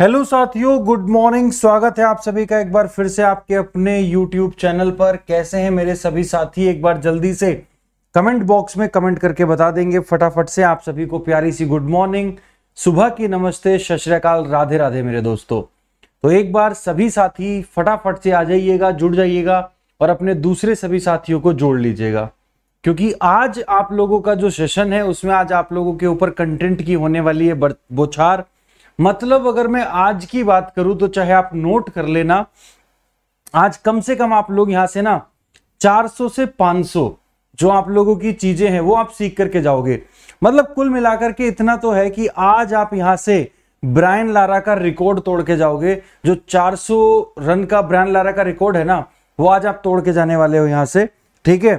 hello साथियों good morning स्वागत है आप सभी का एक बार फिर से आपके अपने यूट्यूब चैनल पर कैसे हैं मेरे सभी साथी एक बार जल्दी से कमेंट बॉक्स में कमेंट करके बता देंगे फटाफट से आप सभी को प्यारी सी गुड मॉर्निंग सुबह की नमस्ते सश्रीकाल राधे राधे मेरे दोस्तों तो एक बार सभी साथी फटाफट से आ जाइएगा जुड़ जाइएगा और अपने दूसरे सभी साथियों को जोड़ लीजिएगा क्योंकि आज आप लोगों का जो सेशन है उसमें आज आप लोगों के ऊपर कंटेंट की होने वाली है बोछार मतलब अगर मैं आज की बात करूं तो चाहे आप नोट कर लेना आज कम से कम आप लोग यहां से ना 400 से 500 जो आप लोगों की चीजें हैं वो आप सीख करके जाओगे मतलब कुल मिलाकर के इतना तो है कि आज आप यहां से ब्रायन लारा का रिकॉर्ड तोड़ के जाओगे जो 400 रन का ब्रायन लारा का रिकॉर्ड है ना वो आज आप तोड़ के जाने वाले हो यहां से ठीक है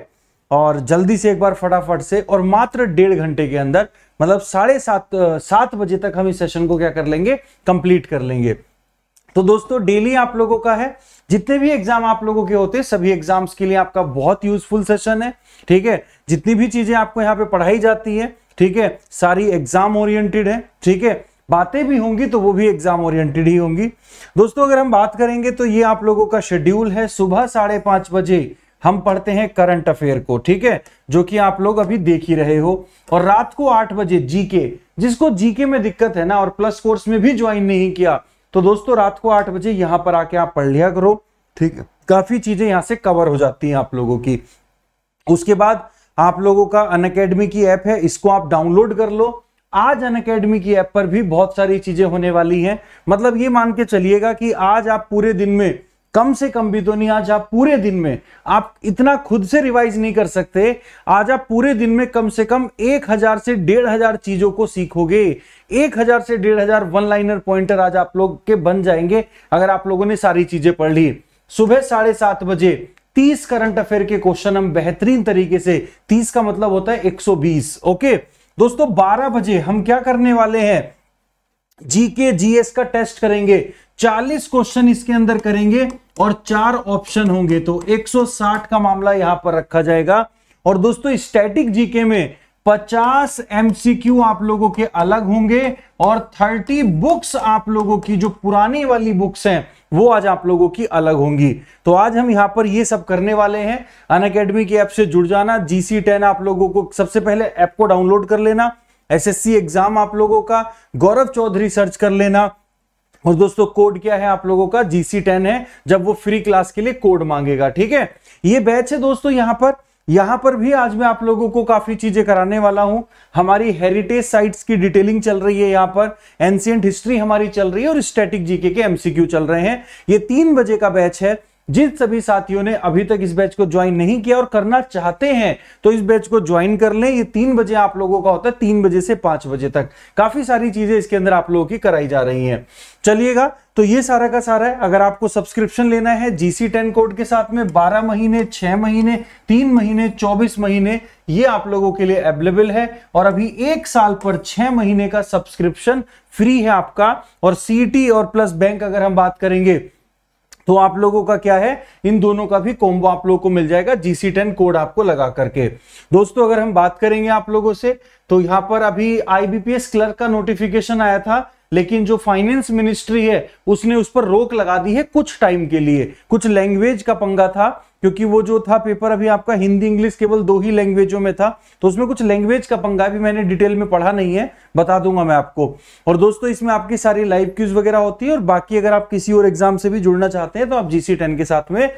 और जल्दी से एक बार फटाफट से और मात्र डेढ़ घंटे के अंदर मतलब साढ़े सात सात बजे तक हम इस सेशन को क्या कर लेंगे कंप्लीट कर लेंगे तो दोस्तों डेली आप लोगों का है जितने भी एग्जाम आप लोगों के होते हैं सभी एग्जाम्स के लिए आपका बहुत यूजफुल सेशन है ठीक है जितनी भी चीजें आपको यहाँ पे पढ़ाई जाती है ठीक है सारी एग्जाम ओरिएंटेड है ठीक है बातें भी होंगी तो वो भी एग्जाम ओरिएंटेड ही होंगी दोस्तों अगर हम बात करेंगे तो ये आप लोगों का शेड्यूल है सुबह साढ़े पांच बजे हम पढ़ते हैं करंट अफेयर को ठीक है जो कि आप लोग अभी देख ही रहे हो और रात को आठ बजे जीके जिसको जीके में दिक्कत है ना और प्लस कोर्स में भी ज्वाइन नहीं किया तो दोस्तों रात को आठ बजे यहां पर आके आप पढ़ लिया करो ठीक है काफी चीजें यहां से कवर हो जाती हैं आप लोगों की उसके बाद आप लोगों का अन की ऐप है इसको आप डाउनलोड कर लो आज अन की ऐप पर भी बहुत सारी चीजें होने वाली हैं मतलब ये मान के चलिएगा कि आज आप पूरे दिन में कम से कम भी तो नहीं आज आप पूरे दिन में आप इतना खुद से रिवाइज नहीं कर सकते आज आप पूरे दिन में कम से कम एक हजार से डेढ़ हजार चीजों को सीखोगे एक हजार से डेढ़ हजार वन लाइनर पॉइंटर आज आप लोग के बन जाएंगे अगर आप लोगों ने सारी चीजें पढ़ ली सुबह साढ़े सात बजे तीस करंट अफेयर के क्वेश्चन हम बेहतरीन तरीके से तीस का मतलब होता है 120 ओके दोस्तों 12 बजे हम क्या करने वाले हैं जीके जीएस का टेस्ट करेंगे 40 क्वेश्चन इसके अंदर करेंगे और चार ऑप्शन होंगे तो 160 का मामला यहां पर रखा जाएगा और दोस्तों स्टैटिक जीके में 50 एमसीक्यू आप लोगों के अलग होंगे और 30 बुक्स आप लोगों की जो पुरानी वाली बुक्स हैं वो आज आप लोगों की अलग होंगी तो आज हम यहां पर ये सब करने वाले हैं अन अकेडमी की ऐप से जुड़ जाना जीसी टेन आप लोगों को सबसे पहले ऐप को डाउनलोड कर लेना एसएससी एग्जाम आप लोगों का गौरव चौधरी सर्च कर लेना और दोस्तों कोड क्या है आप लोगों का जीसी टेन है जब वो फ्री क्लास के लिए कोड मांगेगा ठीक है ये बैच है दोस्तों यहाँ पर यहां पर भी आज मैं आप लोगों को काफी चीजें कराने वाला हूं हमारी हेरिटेज साइट्स की डिटेलिंग चल रही है यहां पर एंसियंट हिस्ट्री हमारी चल रही है और स्टैटिक जीके के एमसीक्यू चल रहे हैं ये तीन बजे का बैच है जिन सभी साथियों ने अभी तक इस बैच को ज्वाइन नहीं किया और करना चाहते हैं तो इस बैच को ज्वाइन कर लें ये तीन बजे आप लोगों का होता है तीन बजे से पांच बजे तक काफी सारी चीजें इसके अंदर आप लोगों की कराई जा रही हैं चलिएगा तो ये सारा का सारा है अगर आपको सब्सक्रिप्शन लेना है जीसी टेन कोड के साथ में बारह महीने छह महीने तीन महीने चौबीस महीने ये आप लोगों के लिए अवेलेबल है और अभी एक साल पर छह महीने का सब्सक्रिप्शन फ्री है आपका और सीटी और प्लस बैंक अगर हम बात करेंगे तो आप लोगों का क्या है इन दोनों का भी कॉम्बो आप लोगों को मिल जाएगा जीसी टेन कोड आपको लगा करके दोस्तों अगर हम बात करेंगे आप लोगों से तो यहाँ पर अभी आईबीपीएस क्लर्क का नोटिफिकेशन आया था लेकिन जो फाइनेंस मिनिस्ट्री है उसने उस पर रोक लगा दी है कुछ टाइम के लिए कुछ लैंग्वेज का पंगा था क्योंकि वो जो था पेपर अभी आपका हिंदी इंग्लिश केवल दो ही लैंग्वेजों में था तो उसमें कुछ लैंग्वेज का पंगा भी मैंने डिटेल में पढ़ा नहीं है बता दूंगा मैं आपको और दोस्तों इसमें आपकी सारी लाइव क्यूज वगैरह होती है और बाकी अगर आप किसी और एग्जाम से भी जुड़ना चाहते हैं तो आप जीसी टेन के साथ में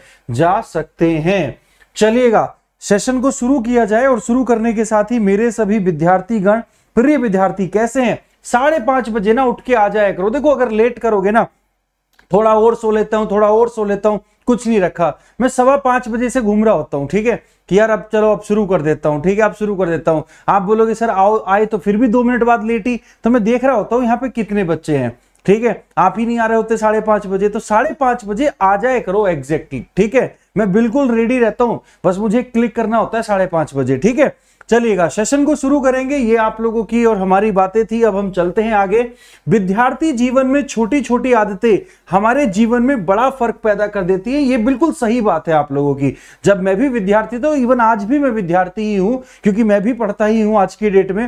जा सकते हैं चलिएगा सेशन को शुरू किया जाए और शुरू करने के साथ ही मेरे सभी विद्यार्थीगण प्रिय विद्यार्थी कैसे हैं साढ़े पांच बजे ना उठ के आ जाया करो देखो अगर लेट करोगे ना थोड़ा और सो लेता हूँ थोड़ा और सो लेता हूँ कुछ नहीं रखा मैं सवा पांच बजे से घूम रहा होता हूँ ठीक है कि यार अब चलो अब शुरू कर देता हूँ ठीक है अब शुरू कर देता हूँ आप बोलोगे सर आओ आए तो फिर भी दो मिनट बाद लेटी तो मैं देख रहा होता हूँ यहाँ पे कितने बच्चे हैं ठीक है आप ही नहीं आ रहे होते साढ़े पांच बजे तो साढ़े पांच बजे आ जाए करो एग्जैक्टली ठीक है मैं बिल्कुल रेडी रहता हूँ बस मुझे क्लिक करना होता है साढ़े पांच बजे ठीक है चलिएगा सेशन को शुरू करेंगे ये आप लोगों की और हमारी बातें थी अब हम चलते हैं आगे विद्यार्थी जीवन में छोटी छोटी आदतें हमारे जीवन में बड़ा फर्क पैदा कर देती है ये बिल्कुल सही बात है आप लोगों की जब मैं भी विद्यार्थी था तो इवन आज भी मैं विद्यार्थी ही हूं क्योंकि मैं भी पढ़ता ही हूं आज की डेट में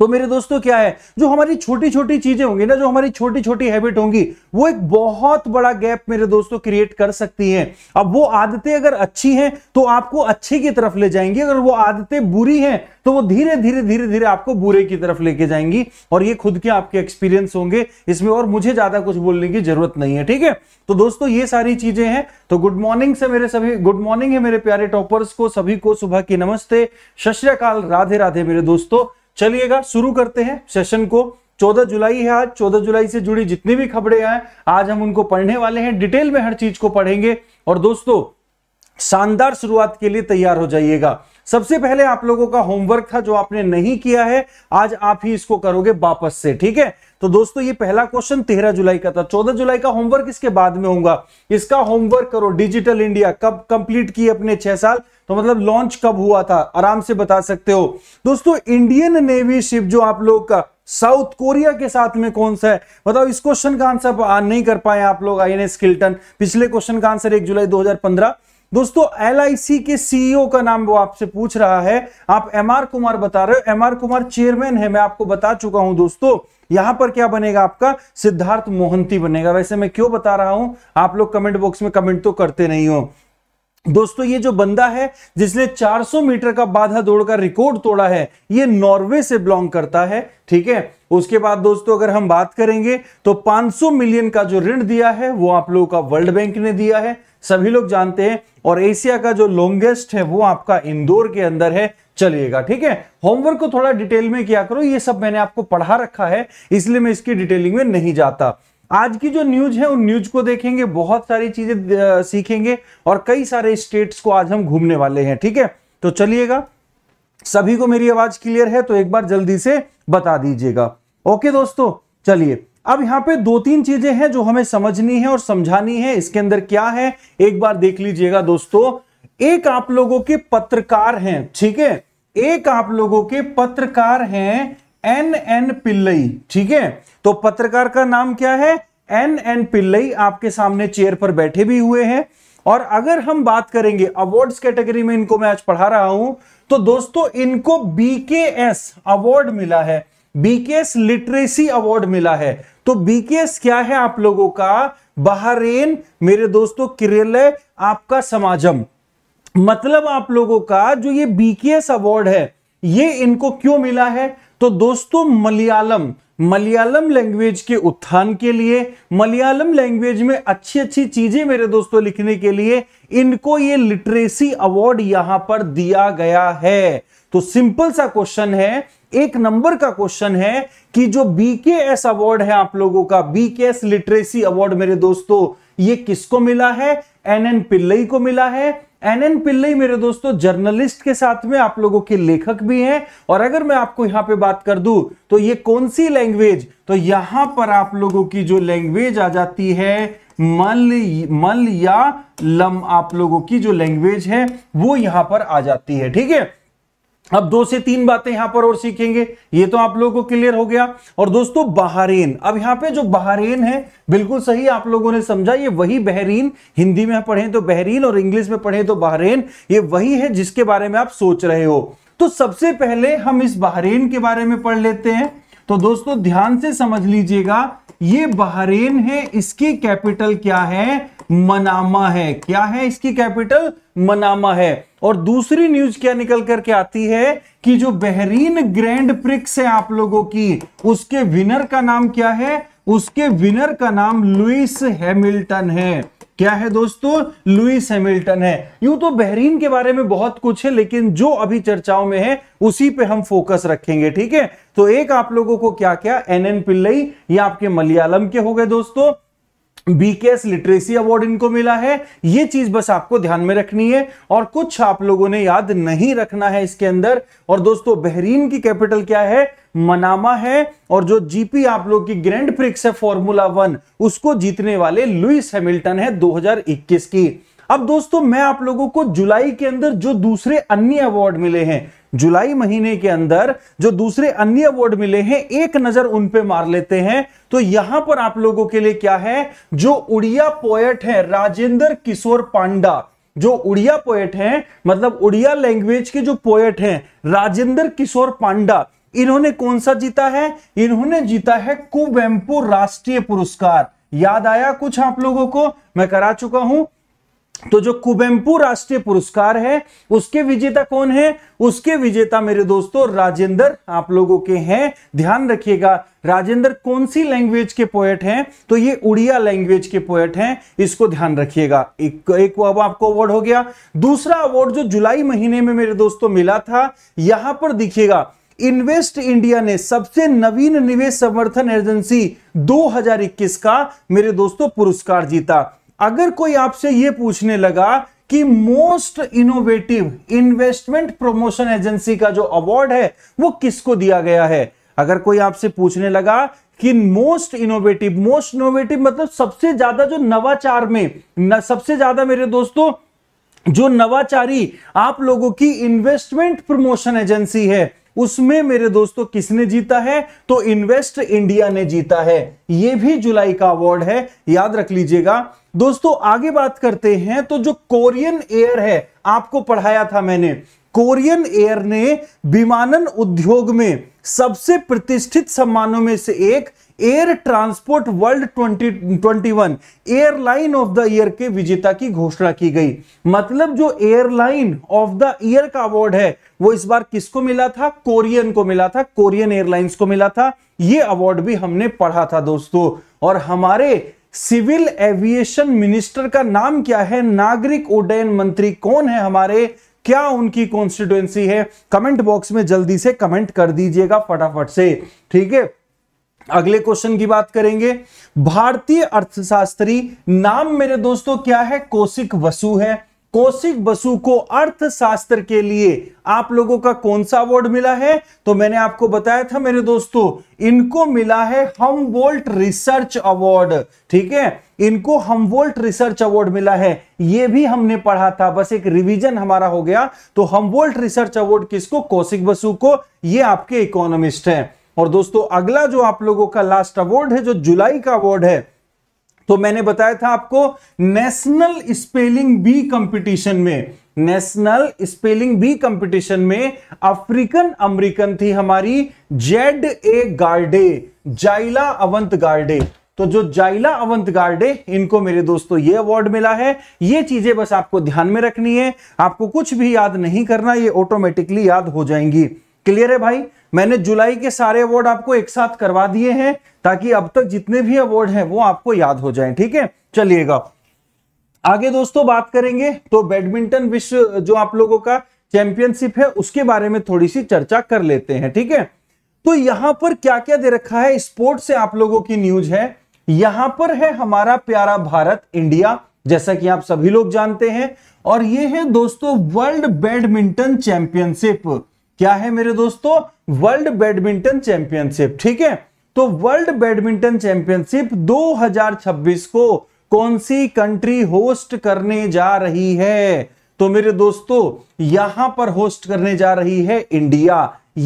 तो मेरे दोस्तों क्या है जो हमारी छोटी छोटी चीजें होंगी ना जो हमारी छोटी छोटी हैबिट होंगी वो एक बहुत बड़ा गैप मेरे दोस्तों क्रिएट कर सकती है अब वो आदतें अगर अच्छी हैं तो आपको अच्छे की तरफ ले जाएंगी अगर वो आदतें बुरी हैं तो वो धीरे धीरे धीरे धीरे आपको बुरे की तरफ लेके जाएंगी और ये खुद के आपके एक्सपीरियंस होंगे इसमें और मुझे ज्यादा कुछ बोलने की जरूरत नहीं है ठीक है तो दोस्तों ये सारी चीजें हैं तो गुड मॉर्निंग से मेरे सभी गुड मॉर्निंग है मेरे प्यारे टॉपर्स को सभी को सुबह की नमस्ते सत राधे राधे मेरे दोस्तों चलिएगा शुरू करते हैं सेशन को 14 जुलाई है आज 14 जुलाई से जुड़ी जितनी भी खबरें आए आज हम उनको पढ़ने वाले हैं डिटेल में हर चीज को पढ़ेंगे और दोस्तों शानदार शुरुआत के लिए तैयार हो जाइएगा सबसे पहले आप लोगों का होमवर्क था जो आपने नहीं किया है आज आप ही इसको करोगे वापस से ठीक है तो दोस्तों ये पहला क्वेश्चन तेरह जुलाई का था चौदह जुलाई का होमवर्क इसके बाद में होगा इसका होमवर्क करो डिजिटल इंडिया कब कंप्लीट की अपने छह साल तो मतलब लॉन्च कब हुआ था आराम से बता सकते हो दोस्तों इंडियन नेवी शिप जो आप लोग का साउथ कोरिया के साथ में कौन सा है बताओ इस क्वेश्चन का आंसर नहीं कर पाए आप लोग आई एन एस किल्टन पिछले क्वेश्चन का आंसर एक जुलाई दो दोस्तों एल के सीईओ e का नाम वो आपसे पूछ रहा है आप एम आर कुमार बता रहे हो एम आर कुमार चेयरमैन है मैं आपको बता चुका हूं दोस्तों यहां पर क्या बनेगा आपका सिद्धार्थ मोहंती बनेगा वैसे मैं क्यों बता रहा हूं आप लोग कमेंट बॉक्स में कमेंट तो करते नहीं हो दोस्तों ये जो बंदा है जिसने 400 मीटर का बाधा दौड़ का रिकॉर्ड तोड़ा है ये नॉर्वे से बिलोंग करता है ठीक है उसके बाद दोस्तों अगर हम बात करेंगे तो 500 मिलियन का जो ऋण दिया है वो आप लोगों का वर्ल्ड बैंक ने दिया है सभी लोग जानते हैं और एशिया का जो लॉन्गेस्ट है वो आपका इंदौर के अंदर है चलिएगा ठीक है होमवर्क को थोड़ा डिटेल में किया करो ये सब मैंने आपको पढ़ा रखा है इसलिए मैं इसकी डिटेलिंग में नहीं जाता आज की जो न्यूज है उन न्यूज को देखेंगे बहुत सारी चीजें सीखेंगे और कई सारे स्टेट्स को आज हम घूमने वाले हैं ठीक है तो चलिएगा सभी को मेरी आवाज क्लियर है तो एक बार जल्दी से बता दीजिएगा ओके दोस्तों चलिए अब यहां पे दो तीन चीजें हैं जो हमें समझनी है और समझानी है इसके अंदर क्या है एक बार देख लीजिएगा दोस्तों एक आप लोगों के पत्रकार हैं ठीक है एक आप लोगों के पत्रकार हैं एन एन पिल्लई ठीक है तो पत्रकार का नाम क्या है एन एन पिल्लई आपके सामने चेयर पर बैठे भी हुए हैं और अगर हम बात करेंगे अवार्ड्स कैटेगरी में इनको मैं आज पढ़ा रहा हूं तो दोस्तों इनको एस अवार्ड मिला है बीकेएस लिटरेसी अवार्ड मिला है तो बीकेएस क्या है आप लोगों का बहरेन मेरे दोस्तों किरलय आपका समाजम मतलब आप लोगों का जो ये बीकेएस अवार्ड है ये इनको क्यों मिला है तो दोस्तों मलयालम मलयालम लैंग्वेज के उत्थान के लिए मलयालम लैंग्वेज में अच्छी अच्छी चीजें मेरे दोस्तों लिखने के लिए इनको ये लिटरेसी अवार्ड यहां पर दिया गया है तो सिंपल सा क्वेश्चन है एक नंबर का क्वेश्चन है कि जो बीकेएस अवार्ड है आप लोगों का बीकेएस लिटरेसी अवार्ड मेरे दोस्तों ये किसको मिला है एन एन पिल्लई को मिला है एन एन पिल्लई मेरे दोस्तों जर्नलिस्ट के साथ में आप लोगों के लेखक भी हैं और अगर मैं आपको यहां पे बात कर दूं तो ये कौन सी लैंग्वेज तो यहां पर आप लोगों की जो लैंग्वेज आ जाती है मल मल या लम आप लोगों की जो लैंग्वेज है वो यहां पर आ जाती है ठीक है अब दो से तीन बातें यहां पर और सीखेंगे ये तो आप लोगों को क्लियर हो गया और दोस्तों बहरेन अब यहां पे जो बहरेन है बिल्कुल सही आप लोगों ने समझा ये वही बहरीन हिंदी में पढ़े तो बहरीन और इंग्लिश में पढ़े तो बहरेन ये वही है जिसके बारे में आप सोच रहे हो तो सबसे पहले हम इस बहरेन के बारे में पढ़ लेते हैं तो दोस्तों ध्यान से समझ लीजिएगा ये बहरेन है इसकी कैपिटल क्या है मनामा है क्या है इसकी कैपिटल मनामा है और दूसरी न्यूज क्या निकल करके आती है कि जो बहरीन ग्रैंड प्रिक्स है आप लोगों की उसके विनर का नाम क्या है उसके विनर का नाम लुइस हैमिल्टन है क्या है दोस्तों लुइस हैमिल्टन है यूं तो बहरीन के बारे में बहुत कुछ है लेकिन जो अभी चर्चाओं में है उसी पे हम फोकस रखेंगे ठीक है तो एक आप लोगों को क्या क्या एन एन पिल्लई ये आपके मलयालम के हो गए दोस्तों बीकेएस लिटरेसी अवार्ड इनको मिला है ये चीज बस आपको ध्यान में रखनी है और कुछ आप लोगों ने याद नहीं रखना है इसके अंदर और दोस्तों बहरीन की कैपिटल क्या है मनामा है और जो जीपी आप लोग की ग्रैंड प्रिक्स है फॉर्मूला वन उसको जीतने वाले लुइस हैमिल्टन है 2021 की अब दोस्तों मैं आप लोगों को जुलाई के अंदर जो दूसरे अन्य अवार्ड मिले हैं जुलाई महीने के अंदर जो दूसरे अन्य अवार्ड मिले हैं एक नजर उन पे मार लेते हैं तो यहां पर आप लोगों के लिए क्या है जो उड़िया पोएट है राजेंद्र किशोर पांडा जो उड़िया पोएट हैं मतलब उड़िया लैंग्वेज के जो पोएट हैं राजेंद्र किशोर पांडा इन्होंने कौन सा जीता है इन्होंने जीता है कुवेम्पू राष्ट्रीय पुरस्कार याद आया कुछ आप लोगों को मैं करा चुका हूं तो जो कुबेम्पू राष्ट्रीय पुरस्कार है उसके विजेता कौन है उसके विजेता मेरे दोस्तों राजेंद्र आप लोगों के हैं ध्यान रखिएगा राजेंद्र कौन सी लैंग्वेज के पोएट हैं तो ये उड़िया लैंग्वेज के पोएट हैं इसको ध्यान रखिएगा एक एक अब आपको अवार्ड हो गया दूसरा अवार्ड जो जुलाई महीने में मेरे दोस्तों मिला था यहां पर दिखिएगा इन्वेस्ट इंडिया ने सबसे नवीन निवेश समर्थन एजेंसी 2021 का मेरे दोस्तों पुरस्कार जीता अगर कोई आपसे यह पूछने लगा कि most innovative investment promotion agency का जो अवार्ड है वो किसको दिया गया है अगर कोई आपसे पूछने लगा कि मोस्ट इनोवेटिव मोस्ट इनोवेटिव मतलब सबसे ज्यादा जो नवाचार में न, सबसे ज्यादा मेरे दोस्तों जो नवाचारी आप लोगों की इन्वेस्टमेंट प्रमोशन एजेंसी है उसमें मेरे दोस्तों किसने जीता है तो इन्वेस्ट इंडिया ने जीता है यह भी जुलाई का अवार्ड है याद रख लीजिएगा दोस्तों आगे बात करते हैं तो जो कोरियन एयर है आपको पढ़ाया था मैंने कोरियन एयर ने विमानन उद्योग में सबसे प्रतिष्ठित सम्मानों में से एक air transport world 2021 airline of the year के विजेता की घोषणा की गई मतलब जो एयरलाइन ऑफ द ईयर का अवार्ड है वो इस बार किसको मिला था कोरियन को मिला था कोरियन एयरलाइंस को मिला था ये अवार्ड भी हमने पढ़ा था दोस्तों और हमारे सिविल एविएशन मिनिस्टर का नाम क्या है नागरिक उड्डयन मंत्री कौन है हमारे क्या उनकी कॉन्स्टिट्युएंसी है कमेंट बॉक्स में जल्दी से कमेंट कर दीजिएगा फटाफट से ठीक है अगले क्वेश्चन की बात करेंगे भारतीय अर्थशास्त्री नाम मेरे दोस्तों क्या है कौशिक वसु है कौशिक बसु को अर्थशास्त्र के लिए आप लोगों का कौन सा अवार्ड मिला है तो मैंने आपको बताया था मेरे दोस्तों इनको मिला है वोल्ट रिसर्च अवार्ड ठीक है इनको हम वोल्ट रिसर्च अवार्ड मिला है यह भी हमने पढ़ा था बस एक रिवीजन हमारा हो गया तो हम वोल्ट रिसर्च अवार्ड किसको कौशिक बसु को यह आपके इकोनॉमिस्ट है और दोस्तों अगला जो आप लोगों का लास्ट अवार्ड है जो जुलाई का अवार्ड है तो मैंने बताया था आपको नेशनल स्पेलिंग बी कंपटीशन में नेशनल स्पेलिंग बी कंपटीशन में अफ्रीकन अमेरिकन थी हमारी जेड ए गार्डे जाइला अवंत गार्डे तो जो जाइला अवंत गार्डे इनको मेरे दोस्तों ये अवार्ड मिला है ये चीजें बस आपको ध्यान में रखनी है आपको कुछ भी याद नहीं करना ये ऑटोमेटिकली याद हो जाएंगी क्लियर है भाई मैंने जुलाई के सारे अवार्ड आपको एक साथ करवा दिए हैं ताकि अब तक जितने भी अवार्ड हैं वो आपको याद हो जाएं ठीक है चलिएगा आगे दोस्तों बात करेंगे तो बैडमिंटन विश्व जो आप लोगों का चैंपियनशिप है उसके बारे में थोड़ी सी चर्चा कर लेते हैं ठीक है तो यहां पर क्या क्या दे रखा है स्पोर्ट से आप लोगों की न्यूज है यहां पर है हमारा प्यारा भारत इंडिया जैसा कि आप सभी लोग जानते हैं और ये है दोस्तों वर्ल्ड बैडमिंटन चैंपियनशिप क्या है मेरे दोस्तों वर्ल्ड बैडमिंटन चैंपियनशिप ठीक है तो वर्ल्ड बैडमिंटन चैंपियनशिप 2026 को कौन सी कंट्री होस्ट करने जा रही है तो मेरे दोस्तों यहां पर होस्ट करने जा रही है इंडिया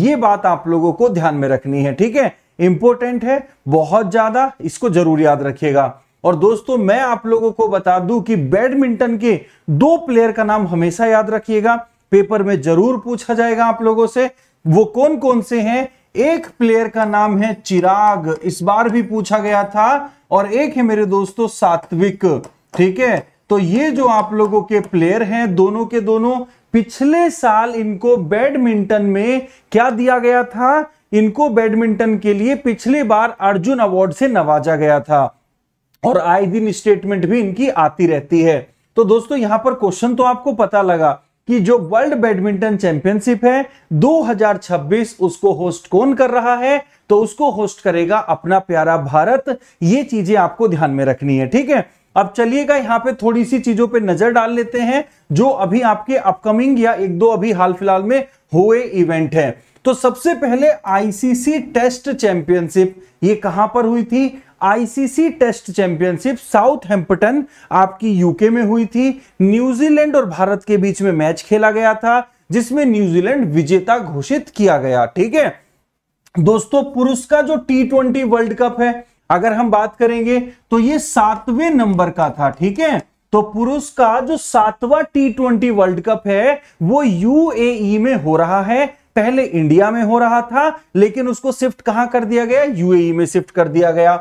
ये बात आप लोगों को ध्यान में रखनी है ठीक है इंपॉर्टेंट है बहुत ज्यादा इसको जरूर याद रखिएगा और दोस्तों मैं आप लोगों को बता दूं कि बैडमिंटन के दो प्लेयर का नाम हमेशा याद रखिएगा पेपर में जरूर पूछा जाएगा आप लोगों से वो कौन कौन से हैं एक प्लेयर का नाम है चिराग इस बार भी पूछा गया था और एक है मेरे दोस्तों सात्विक ठीक है तो ये जो आप लोगों के प्लेयर हैं दोनों के दोनों पिछले साल इनको बैडमिंटन में क्या दिया गया था इनको बैडमिंटन के लिए पिछले बार अर्जुन अवार्ड से नवाजा गया था और आए दिन स्टेटमेंट भी इनकी आती रहती है तो दोस्तों यहां पर क्वेश्चन तो आपको पता लगा कि जो वर्ल्ड बैडमिंटन चैंपियनशिप है 2026 उसको होस्ट कौन कर रहा है तो उसको होस्ट करेगा अपना प्यारा भारत ये चीजें आपको ध्यान में रखनी है ठीक है अब चलिएगा यहां पे थोड़ी सी चीजों पे नजर डाल लेते हैं जो अभी आपके अपकमिंग या एक दो अभी हाल फिलहाल में हुए इवेंट है तो सबसे पहले आईसीसी टेस्ट चैंपियनशिप ये कहां पर हुई थी ICC test championship Southampton आपकी यूके में हुई थी न्यूजीलैंड और भारत के बीच में मैच खेला गया था जिसमें न्यूजीलैंड विजेता घोषित किया गया ठीक है दोस्तों पुरुष का जो टी ट्वेंटी वर्ल्ड कप है अगर हम बात करेंगे तो ये सातवें नंबर का था ठीक है तो पुरुष का जो सातवां टी ट्वेंटी वर्ल्ड कप है वो यूएई e में हो रहा है पहले इंडिया में हो रहा था लेकिन उसको शिफ्ट कहां कर दिया गया यूएई e में शिफ्ट कर दिया गया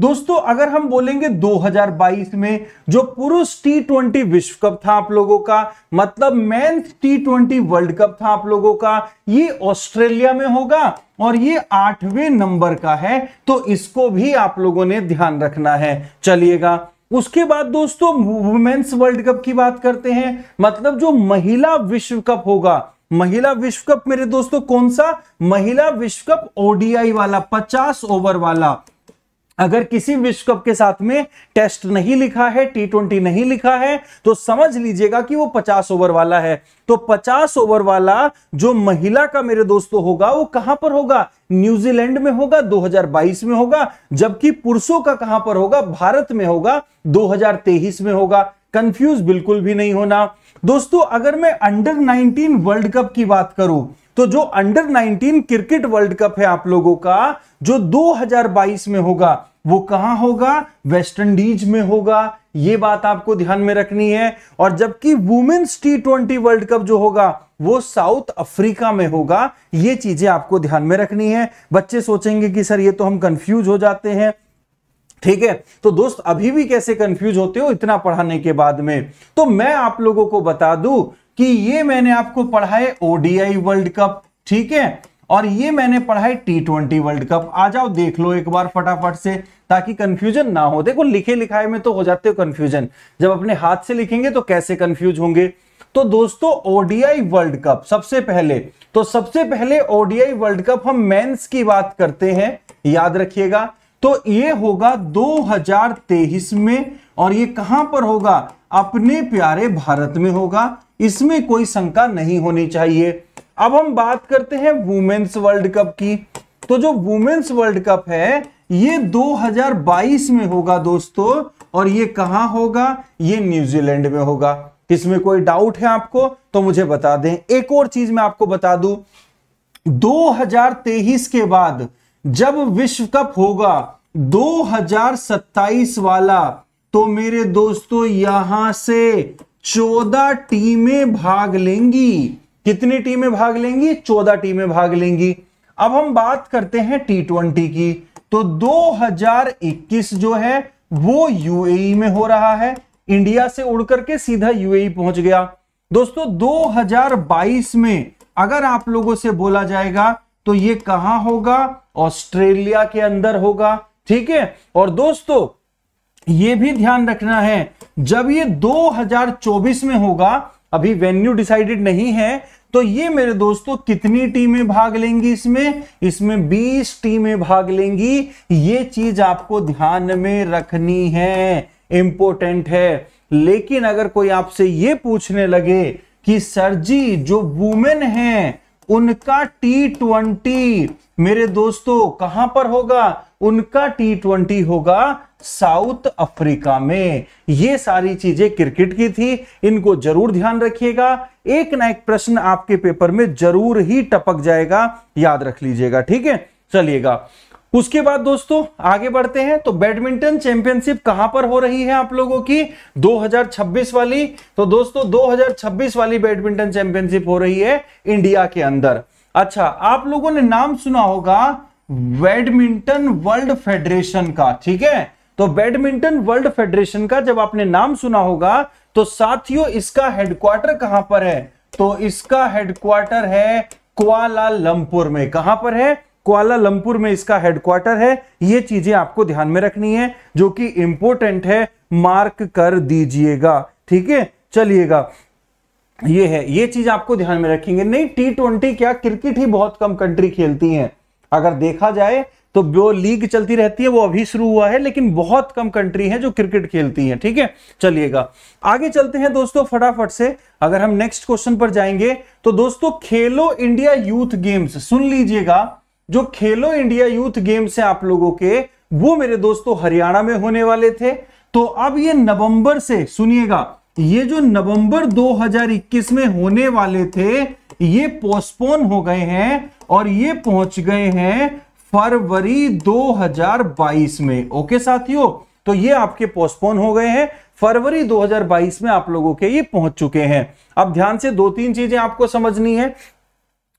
दोस्तों अगर हम बोलेंगे 2022 में जो पुरुष टी ट्वेंटी विश्व कप था आप लोगों का मतलब men's T twenty world cup था आप लोगों का ये ऑस्ट्रेलिया में होगा और ये आठवें नंबर का है तो इसको भी आप लोगों ने ध्यान रखना है चलिएगा उसके बाद दोस्तों वुमेन्स वर्ल्ड कप की बात करते हैं मतलब जो महिला विश्व कप होगा महिला विश्व कप मेरे दोस्तों कौन सा महिला विश्व कप ओडीआई वाला 50 ओवर वाला अगर किसी विश्व कप के साथ में टेस्ट नहीं लिखा है टी ट्वेंटी नहीं लिखा है तो समझ लीजिएगा कि वो पचास ओवर वाला है तो पचास ओवर वाला जो महिला का मेरे दोस्तों होगा वो कहां पर होगा न्यूजीलैंड में होगा 2022 में होगा जबकि पुरुषों का कहां पर होगा भारत में होगा 2023 में होगा कंफ्यूज बिल्कुल भी नहीं होना दोस्तों अगर मैं अंडर नाइनटीन वर्ल्ड कप की बात करूं तो जो अंडर 19 क्रिकेट वर्ल्ड कप है आप लोगों का जो 2022 में होगा वो कहां होगा वेस्ट इंडीज में होगा ये बात आपको ध्यान में रखनी है और जबकि women's T twenty world cup जो होगा वो साउथ अफ्रीका में होगा ये चीजें आपको ध्यान में रखनी है बच्चे सोचेंगे कि सर ये तो हम कंफ्यूज हो जाते हैं ठीक है तो दोस्त अभी भी कैसे कंफ्यूज होते हो इतना पढ़ाने के बाद में तो मैं आप लोगों को बता दू कि ये मैंने आपको पढ़ाए ओडीआई वर्ल्ड कप ठीक है और ये मैंने पढ़ा है टी ट्वेंटी वर्ल्ड कप आ जाओ देख लो एक बार फटाफट से ताकि कंफ्यूजन ना हो देखो लिखे लिखाए में तो हो जाते हो कंफ्यूजन जब अपने हाथ से लिखेंगे तो कैसे कंफ्यूज होंगे तो दोस्तों ओडीआई वर्ल्ड कप सबसे पहले तो सबसे पहले ओडीआई वर्ल्ड कप हम मेंस की बात करते हैं याद रखिएगा तो ये होगा 2023 में और ये कहां पर होगा अपने प्यारे भारत में होगा इसमें कोई शंका नहीं होनी चाहिए अब हम बात करते हैं वुमेन्स वर्ल्ड कप की तो जो वुमेन्स वर्ल्ड कप है ये 2022 में होगा दोस्तों और ये कहां होगा ये न्यूजीलैंड में होगा इसमें कोई डाउट है आपको तो मुझे बता दें एक और चीज मैं आपको बता दू 2023 के बाद जब विश्व कप होगा 2027 वाला तो मेरे दोस्तों यहां से 14 टीमें भाग लेंगी कितनी टीमें भाग लेंगी चौदह टीमें भाग लेंगी अब हम बात करते हैं टी ट्वेंटी की तो 2021 जो है वो यूएई e में हो रहा है इंडिया से उड़ करके सीधा यूएई e पहुंच गया दोस्तों 2022 में अगर आप लोगों से बोला जाएगा तो ये कहां होगा ऑस्ट्रेलिया के अंदर होगा ठीक है और दोस्तों ये भी ध्यान रखना है जब ये 2024 में होगा अभी वेन्यू डिसाइडेड नहीं है तो ये मेरे दोस्तों कितनी टीमें भाग लेंगी इसमें इसमें 20 टीमें भाग लेंगी ये चीज आपको ध्यान में रखनी है इंपॉर्टेंट है लेकिन अगर कोई आपसे ये पूछने लगे कि सर जी जो वुमेन हैं उनका टी ट्वेंटी मेरे दोस्तों कहां पर होगा उनका टी ट्वेंटी होगा साउथ अफ्रीका में ये सारी चीजें क्रिकेट की थी इनको जरूर ध्यान रखिएगा एक ना एक प्रश्न आपके पेपर में जरूर ही टपक जाएगा याद रख लीजिएगा ठीक है चलिएगा उसके बाद दोस्तों आगे बढ़ते हैं तो बैडमिंटन चैंपियनशिप कहां पर हो रही है आप लोगों की 2026 वाली तो दोस्तों 2026 वाली बैडमिंटन चैंपियनशिप हो रही है इंडिया के अंदर अच्छा आप लोगों ने नाम सुना होगा बैडमिंटन वर्ल्ड फेडरेशन का ठीक है तो बैडमिंटन वर्ल्ड फेडरेशन का जब आपने नाम सुना होगा तो साथियों इसका हेडक्वार्टर कहां पर है तो इसका हेडक्वार्टर है क्वालालंपुर में कहां पर है क्वालालंपुर में इसका हेडक्वार्टर है ये चीजें आपको ध्यान में रखनी है जो कि इंपोर्टेंट है मार्क कर दीजिएगा ठीक है चलिएगा ये है ये चीज आपको ध्यान में रखेंगे नहीं टी ट्वेंटी क्या क्रिकेट ही बहुत कम कंट्री खेलती हैं अगर देखा जाए तो जो लीग चलती रहती है वो अभी शुरू हुआ है लेकिन बहुत कम कंट्री है जो क्रिकेट खेलती है ठीक है चलिएगा आगे चलते हैं दोस्तों फटाफट से अगर हम नेक्स्ट क्वेश्चन पर जाएंगे तो दोस्तों खेलो इंडिया यूथ गेम्स सुन लीजिएगा जो खेलो इंडिया यूथ गेम्स है आप लोगों के वो मेरे दोस्तों हरियाणा में होने वाले थे तो अब ये नवंबर से सुनिएगा ये जो नवंबर 2021 में होने वाले थे ये पोस्टपोन हो गए हैं और ये पहुंच गए हैं फरवरी 2022 में ओके साथियों तो ये आपके पोस्टपोन हो गए हैं फरवरी 2022 में आप लोगों के ये पहुंच चुके हैं अब ध्यान से दो तीन चीजें आपको समझनी है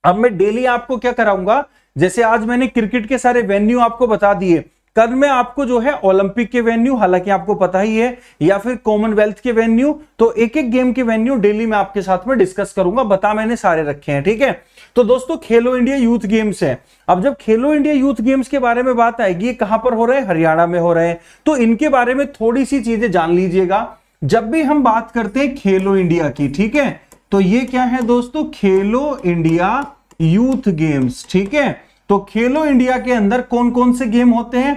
अब मैं डेली आपको क्या कराऊंगा जैसे आज मैंने क्रिकेट के सारे वेन्यू आपको बता दिए कल में आपको जो है ओलंपिक के वेन्यू हालांकि आपको पता ही है या फिर कॉमनवेल्थ के वेन्यू तो एक एक गेम के वेन्यू डेली मैं आपके साथ में डिस्कस करूंगा बता मैंने सारे रखे हैं ठीक है तो दोस्तों खेलो इंडिया यूथ गेम्स है अब जब खेलो इंडिया यूथ गेम्स के बारे में बात आएगी ये कहां पर हो रहे हैं हरियाणा में हो रहे हैं तो इनके बारे में थोड़ी सी चीजें जान लीजिएगा जब भी हम बात करते हैं खेलो इंडिया की ठीक है तो ये क्या है दोस्तों खेलो इंडिया यूथ गेम्स ठीक है तो खेलो इंडिया के अंदर कौन कौन से गेम होते हैं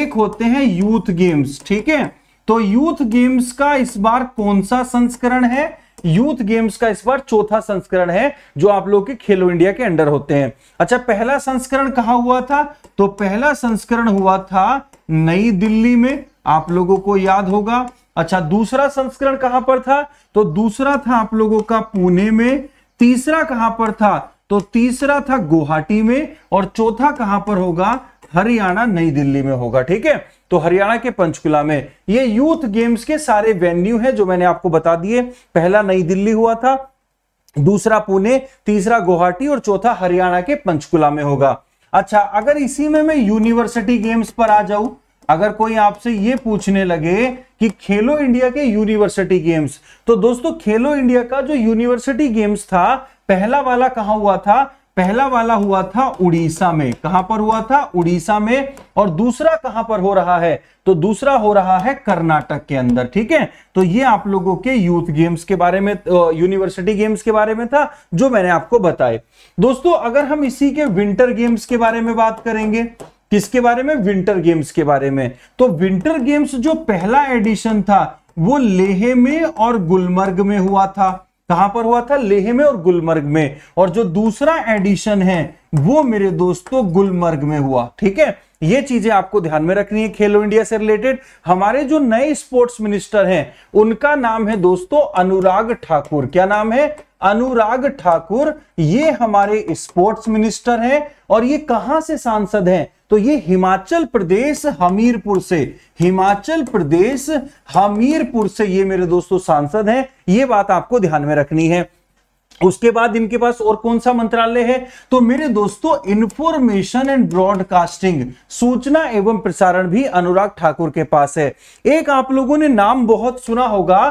एक होते हैं यूथ गेम्स ठीक है तो यूथ गेम्स का इस बार कौन सा संस्करण है यूथ गेम्स का इस बार चौथा संस्करण है जो आप लोग के खेलो इंडिया के अंडर होते हैं अच्छा पहला संस्करण कहा हुआ था तो पहला संस्करण हुआ था नई दिल्ली में आप लोगों को याद होगा अच्छा दूसरा संस्करण कहां पर था तो दूसरा था आप लोगों का पुणे में तीसरा कहां पर था तो तीसरा था गुवाहाटी में और चौथा कहां पर होगा हरियाणा नई दिल्ली में होगा ठीक है तो हरियाणा के पंचकुला में ये यूथ गेम्स के सारे वेन्यू हैं जो मैंने आपको बता दिए पहला नई दिल्ली हुआ था दूसरा पुणे तीसरा गुवाहाटी और चौथा हरियाणा के पंचकुला में होगा अच्छा अगर इसी में मैं यूनिवर्सिटी गेम्स पर आ जाऊं अगर कोई आपसे ये पूछने लगे कि खेलो इंडिया के यूनिवर्सिटी गेम्स तो दोस्तों खेलो इंडिया का जो यूनिवर्सिटी गेम्स था पहला वाला कहा हुआ था पहला वाला हुआ था उड़ीसा में कहां पर हुआ था उड़ीसा में और दूसरा कहां पर हो रहा है तो दूसरा हो रहा है कर्नाटक के अंदर ठीक है तो ये आप लोगों के यूथ गेम्स के बारे में यूनिवर्सिटी गेम्स के बारे में था जो मैंने आपको बताए दोस्तों अगर हम इसी के विंटर गेम्स के बारे में बात करेंगे किसके बारे में विंटर गेम्स के बारे में तो विंटर गेम्स जो पहला एडिशन था वो लेह में और गुलमर्ग में हुआ था कहां पर हुआ था लेह में और गुलमर्ग में और जो दूसरा एडिशन है वो मेरे दोस्तों गुलमर्ग में हुआ ठीक है ये चीजें आपको ध्यान में रखनी है खेलो इंडिया से रिलेटेड हमारे जो नए स्पोर्ट्स मिनिस्टर हैं उनका नाम है दोस्तों अनुराग ठाकुर क्या नाम है अनुराग ठाकुर ये हमारे स्पोर्ट्स मिनिस्टर हैं और ये कहां से सांसद हैं तो ये हिमाचल प्रदेश हमीरपुर से हिमाचल प्रदेश हमीरपुर से ये मेरे दोस्तों सांसद हैं ये बात आपको ध्यान में रखनी है उसके बाद इनके पास और कौन सा मंत्रालय है तो मेरे दोस्तों इंफॉर्मेशन एंड ब्रॉडकास्टिंग सूचना एवं प्रसारण भी अनुराग ठाकुर के पास है एक आप लोगों ने नाम बहुत सुना होगा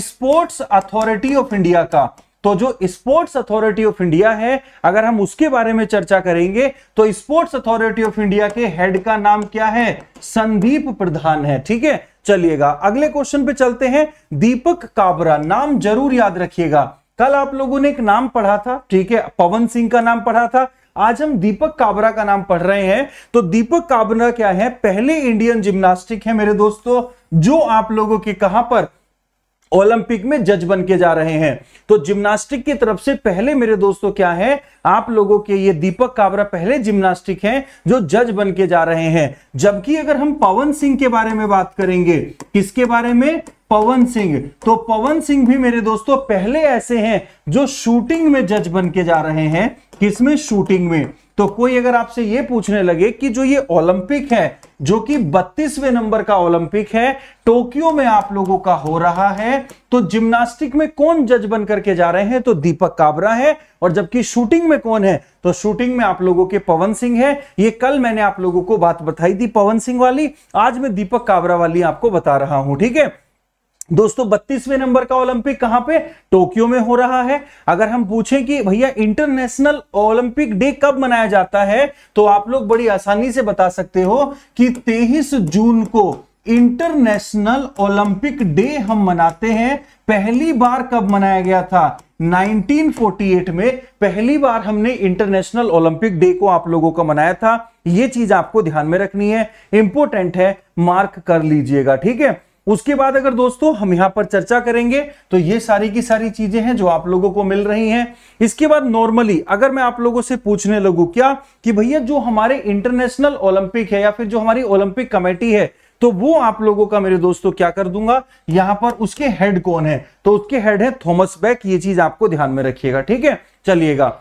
स्पोर्ट्स अथॉरिटी ऑफ इंडिया का तो जो स्पोर्ट्स अथॉरिटी ऑफ इंडिया है अगर हम उसके बारे में चर्चा करेंगे तो स्पोर्ट्स अथॉरिटी ऑफ इंडिया के हेड का नाम क्या है संदीप प्रधान है ठीक है चलिएगा अगले क्वेश्चन पे चलते हैं दीपक काबरा नाम जरूर याद रखिएगा कल आप लोगों ने एक नाम पढ़ा था ठीक है पवन सिंह का नाम पढ़ा था आज हम दीपक काबरा का नाम पढ़ रहे हैं तो दीपक काबरा क्या है पहले इंडियन जिम्नास्टिक है मेरे दोस्तों जो आप लोगों के कहां पर ओलंपिक में जज बन के जा रहे हैं तो जिम्नास्टिक की तरफ से पहले मेरे दोस्तों क्या है आप लोगों के ये दीपक काबरा पहले जिम्नास्टिक हैं जो जज बन के जा रहे हैं जबकि अगर हम पवन सिंह के बारे में बात करेंगे किसके बारे में पवन सिंह तो पवन सिंह भी मेरे दोस्तों पहले ऐसे हैं जो शूटिंग में जज बन के जा रहे हैं किसमें शूटिंग में तो कोई अगर आपसे यह पूछने लगे कि जो ये ओलंपिक है जो कि 32वें नंबर का ओलंपिक है टोक्यो में आप लोगों का हो रहा है तो जिम्नास्टिक में कौन जज बन करके जा रहे हैं तो दीपक काबरा है और जबकि शूटिंग में कौन है तो शूटिंग में आप लोगों के पवन सिंह है ये कल मैंने आप लोगों को बात बताई थी पवन सिंह वाली आज मैं दीपक काबरा वाली आपको बता रहा हूं ठीक है दोस्तों बत्तीसवें नंबर का ओलंपिक कहां पे टोक्यो में हो रहा है अगर हम पूछें कि भैया इंटरनेशनल ओलंपिक डे कब मनाया जाता है तो आप लोग बड़ी आसानी से बता सकते हो कि 23 जून को इंटरनेशनल ओलंपिक डे हम मनाते हैं पहली बार कब मनाया गया था 1948 में पहली बार हमने इंटरनेशनल ओलंपिक डे को आप लोगों का मनाया था यह चीज आपको ध्यान में रखनी है इंपोर्टेंट है मार्क कर लीजिएगा ठीक है उसके बाद अगर दोस्तों हम यहां पर चर्चा करेंगे तो ये सारी की सारी चीजें हैं जो आप लोगों को मिल रही हैं इसके बाद नॉर्मली अगर मैं आप लोगों से पूछने लगू क्या कि भैया जो हमारे इंटरनेशनल ओलंपिक है या फिर जो हमारी ओलंपिक कमेटी है तो वो आप लोगों का मेरे दोस्तों क्या कर दूंगा यहां पर उसके हेड कौन है तो उसके हेड है थॉमस बैक ये चीज आपको ध्यान में रखिएगा ठीक है चलिएगा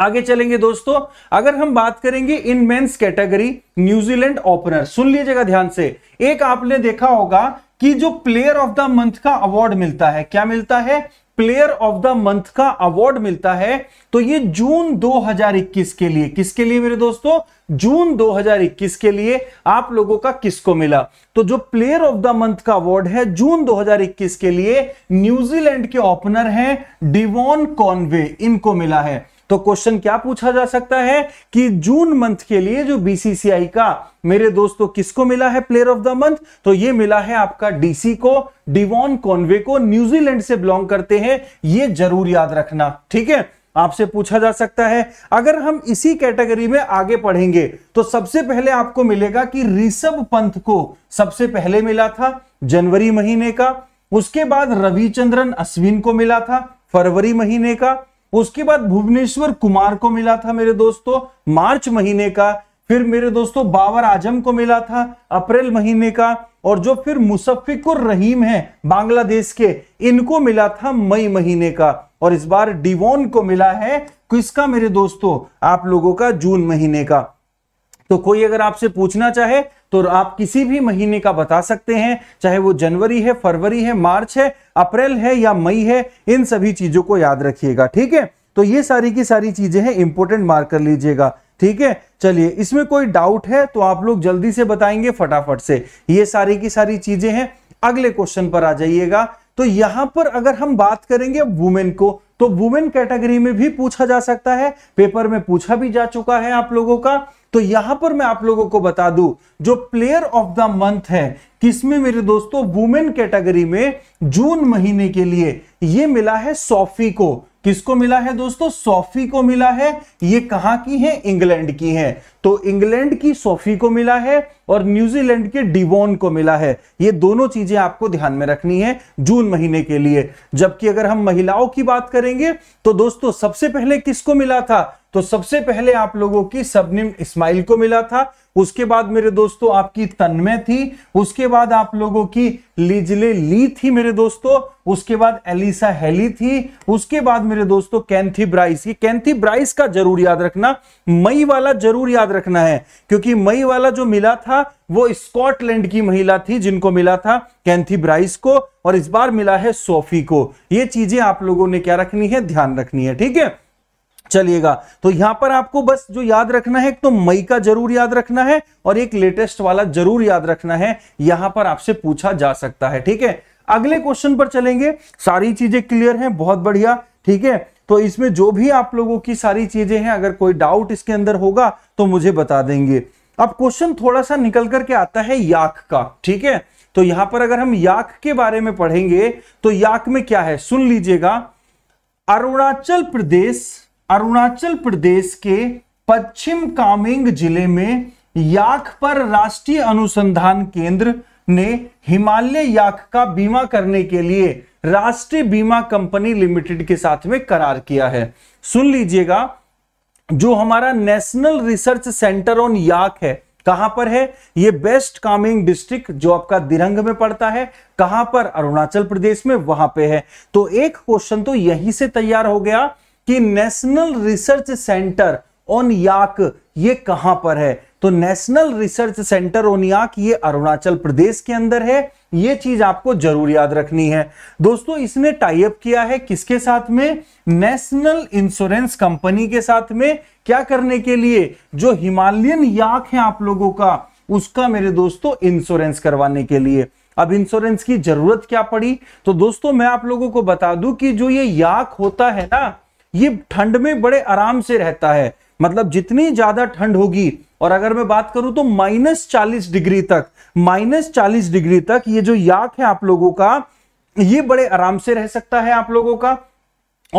आगे चलेंगे दोस्तों अगर हम बात करेंगे in men's category New Zealand opener सुन लीजिएगा ध्यान से एक आपने देखा होगा कि जो प्लेयर ऑफ द मंथ का अवार्ड मिलता है क्या मिलता है प्लेयर ऑफ द मंथ का अवार्ड मिलता है तो ये जून 2021 के लिए किसके लिए मेरे दोस्तों जून 2021 के लिए आप लोगों का किसको मिला तो जो प्लेयर ऑफ द मंथ का अवार्ड है जून 2021 के लिए न्यूजीलैंड के ओपनर हैं डिवॉन कॉनवे इनको मिला है तो क्वेश्चन क्या पूछा जा सकता है कि जून मंथ के लिए जो बीसीसीआई का मेरे दोस्तों किसको मिला है प्लेयर ऑफ द मंथ तो ये मिला है आपका डीसी को डिवॉन कॉन्वे को न्यूजीलैंड से बिलोंग करते हैं ये जरूर याद रखना ठीक है आपसे पूछा जा सकता है अगर हम इसी कैटेगरी में आगे पढ़ेंगे तो सबसे पहले आपको मिलेगा कि ऋषभ पंथ को सबसे पहले मिला था जनवरी महीने का उसके बाद रविचंद्रन अश्विन को मिला था फरवरी महीने का उसके बाद भुवनेश्वर कुमार को मिला था मेरे दोस्तों मार्च महीने का फिर मेरे दोस्तों बाबर आजम को मिला था अप्रैल महीने का और जो फिर मुसफ़िकुर रहीम है बांग्लादेश के इनको मिला था मई महीने का और इस बार डिवोन को मिला है किसका मेरे दोस्तों आप लोगों का जून महीने का तो कोई अगर आपसे पूछना चाहे तो आप किसी भी महीने का बता सकते हैं चाहे वो जनवरी है फरवरी है मार्च है अप्रैल है या मई है इन सभी चीजों को याद रखिएगा ठीक है तो ये सारी की सारी चीजें हैं इंपोर्टेंट मार्क कर लीजिएगा ठीक है चलिए इसमें कोई डाउट है तो आप लोग जल्दी से बताएंगे फटाफट से ये सारी की सारी चीजें हैं अगले क्वेश्चन पर आ जाइएगा तो यहां पर अगर हम बात करेंगे वुमेन को तो वुमेन कैटेगरी में भी पूछा जा सकता है पेपर में पूछा भी जा चुका है आप लोगों का तो यहां पर मैं आप लोगों को बता दूं जो प्लेयर ऑफ द मंथ है किसमें मेरे दोस्तों वुमेन कैटेगरी में जून महीने के लिए ये मिला है सॉफी को किसको मिला है दोस्तों सॉफी को मिला है ये कहां की है इंग्लैंड की है तो इंग्लैंड की सॉफी को मिला है और न्यूजीलैंड के डिवोन को मिला है ये दोनों चीजें आपको ध्यान में रखनी है जून महीने के लिए जबकि अगर हम महिलाओं की बात करेंगे तो दोस्तों सबसे पहले किसको मिला था तो सबसे पहले आप लोगों की सबनिम इस्माइल को मिला था उसके बाद मेरे दोस्तों आपकी तन्मय थी उसके बाद आप लोगों की लिजले ली थी मेरे दोस्तों उसके बाद एलिसा हेली थी उसके बाद मेरे दोस्तों कैंथी ब्राइस की कैंथी ब्राइस का जरूर याद रखना मई वाला जरूर याद रखना है क्योंकि मई वाला जो मिला था वो स्कॉटलैंड की महिला थी जिनको मिला था कैंथी ब्राइस को और इस बार मिला है सोफी को ये चीजें आप लोगों ने क्या रखनी है ध्यान रखनी है ठीक है चलिएगा तो यहां पर आपको बस जो याद रखना है तो मई का जरूर याद रखना है और एक लेटेस्ट वाला जरूर याद रखना है यहां पर आपसे पूछा जा सकता है ठीक है अगले क्वेश्चन पर चलेंगे सारी चीजें क्लियर हैं बहुत बढ़िया ठीक है तो इसमें जो भी आप लोगों की सारी चीजें हैं अगर कोई डाउट इसके अंदर होगा तो मुझे बता देंगे अब क्वेश्चन थोड़ा सा निकल करके आता है याक का ठीक है तो यहां पर अगर हम याक के बारे में पढ़ेंगे तो याक में क्या है सुन लीजिएगा अरुणाचल प्रदेश अरुणाचल प्रदेश के पश्चिम कामेंग जिले में याक पर राष्ट्रीय अनुसंधान केंद्र ने हिमालय याक का बीमा करने के लिए राष्ट्रीय बीमा कंपनी लिमिटेड के साथ में करार किया है सुन लीजिएगा जो हमारा national research centre on yak है कहां पर है ये बेस्ट कामिंग डिस्ट्रिक्ट जो आपका दिरंग में पड़ता है कहां पर अरुणाचल प्रदेश में वहां पे है तो एक क्वेश्चन तो यहीं से तैयार हो गया कि national research centre on yak ये कहां पर है तो national research centre on yak ये अरुणाचल प्रदेश के अंदर है ये चीज आपको जरूर याद रखनी है दोस्तों इसने टाइप किया है किसके साथ में नेशनल इंश्योरेंस कंपनी के साथ में क्या करने के लिए जो हिमालयन याक है आप लोगों का उसका मेरे दोस्तों इंश्योरेंस करवाने के लिए अब इंश्योरेंस की जरूरत क्या पड़ी तो दोस्तों मैं आप लोगों को बता दूं कि जो ये याक होता है ना ये ठंड में बड़े आराम से रहता है मतलब जितनी ज्यादा ठंड होगी और अगर मैं बात करूं तो माइनस चालीस डिग्री तक माइनस चालीस डिग्री तक ये जो याक है आप लोगों का ये बड़े आराम से रह सकता है आप लोगों का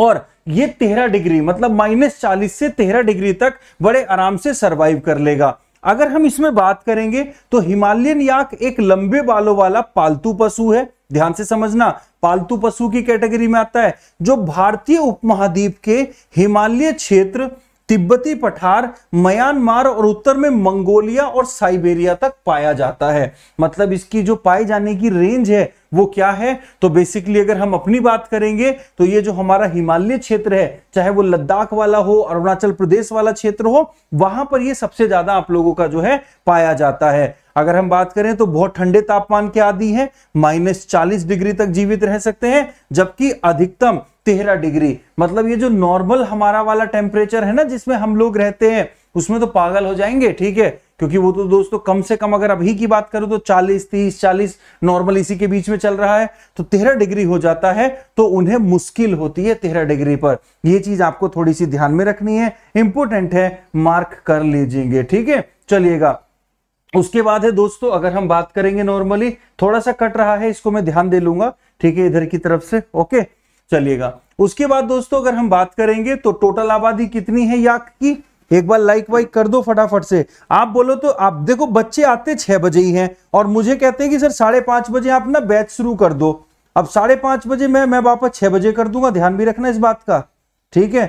और ये तेरह डिग्री मतलब माइनस चालीस से तेरह डिग्री तक बड़े आराम से सरवाइव कर लेगा अगर हम इसमें बात करेंगे तो हिमालयन याक एक लंबे बालों वाला पालतू पशु है ध्यान से समझना पालतू पशु की कैटेगरी में आता है जो भारतीय उपमहाद्वीप के हिमालय क्षेत्र तिब्बती पठार म्यांमार और उत्तर में मंगोलिया और साइबेरिया तक पाया जाता है मतलब इसकी जो पाए जाने की रेंज है वो क्या है तो बेसिकली अगर हम अपनी बात करेंगे तो ये जो हमारा हिमालय क्षेत्र है चाहे वो लद्दाख वाला हो अरुणाचल प्रदेश वाला क्षेत्र हो वहां पर ये सबसे ज्यादा आप लोगों का जो है पाया जाता है अगर हम बात करें तो बहुत ठंडे तापमान के आदि हैं माइनस चालीस डिग्री तक जीवित रह सकते हैं जबकि अधिकतम तेरह डिग्री मतलब ये जो नॉर्मल हमारा वाला टेम्परेचर है ना जिसमें हम लोग रहते हैं उसमें तो पागल हो जाएंगे ठीक है क्योंकि वो तो दोस्तों कम से कम अगर अभी की बात करूं तो 40 30 40 नॉर्मल इसी के बीच में चल रहा है तो 13 डिग्री हो जाता है तो उन्हें मुश्किल होती है 13 डिग्री पर यह चीज आपको थोड़ी सी ध्यान में रखनी है इंपोर्टेंट है मार्क कर लीजिएगे ठीक है चलिएगा उसके बाद है दोस्तों अगर हम बात करेंगे नॉर्मली थोड़ा सा कट रहा है इसको मैं ध्यान दे लूंगा ठीक है इधर की तरफ से ओके चलिएगा उसके बाद दोस्तों अगर हम बात करेंगे तो टोटल आबादी कितनी है याक की एक बार लाइक वाइक कर दो फटाफट से आप बोलो तो आप देखो बच्चे आते छह बजे ही हैं और मुझे कहते हैं कि सर साढ़े पांच बजे आप ना बैच शुरू कर दो अब साढ़े पांच बजे मैं मैं वापस छह बजे कर दूंगा ध्यान भी रखना इस बात का ठीक है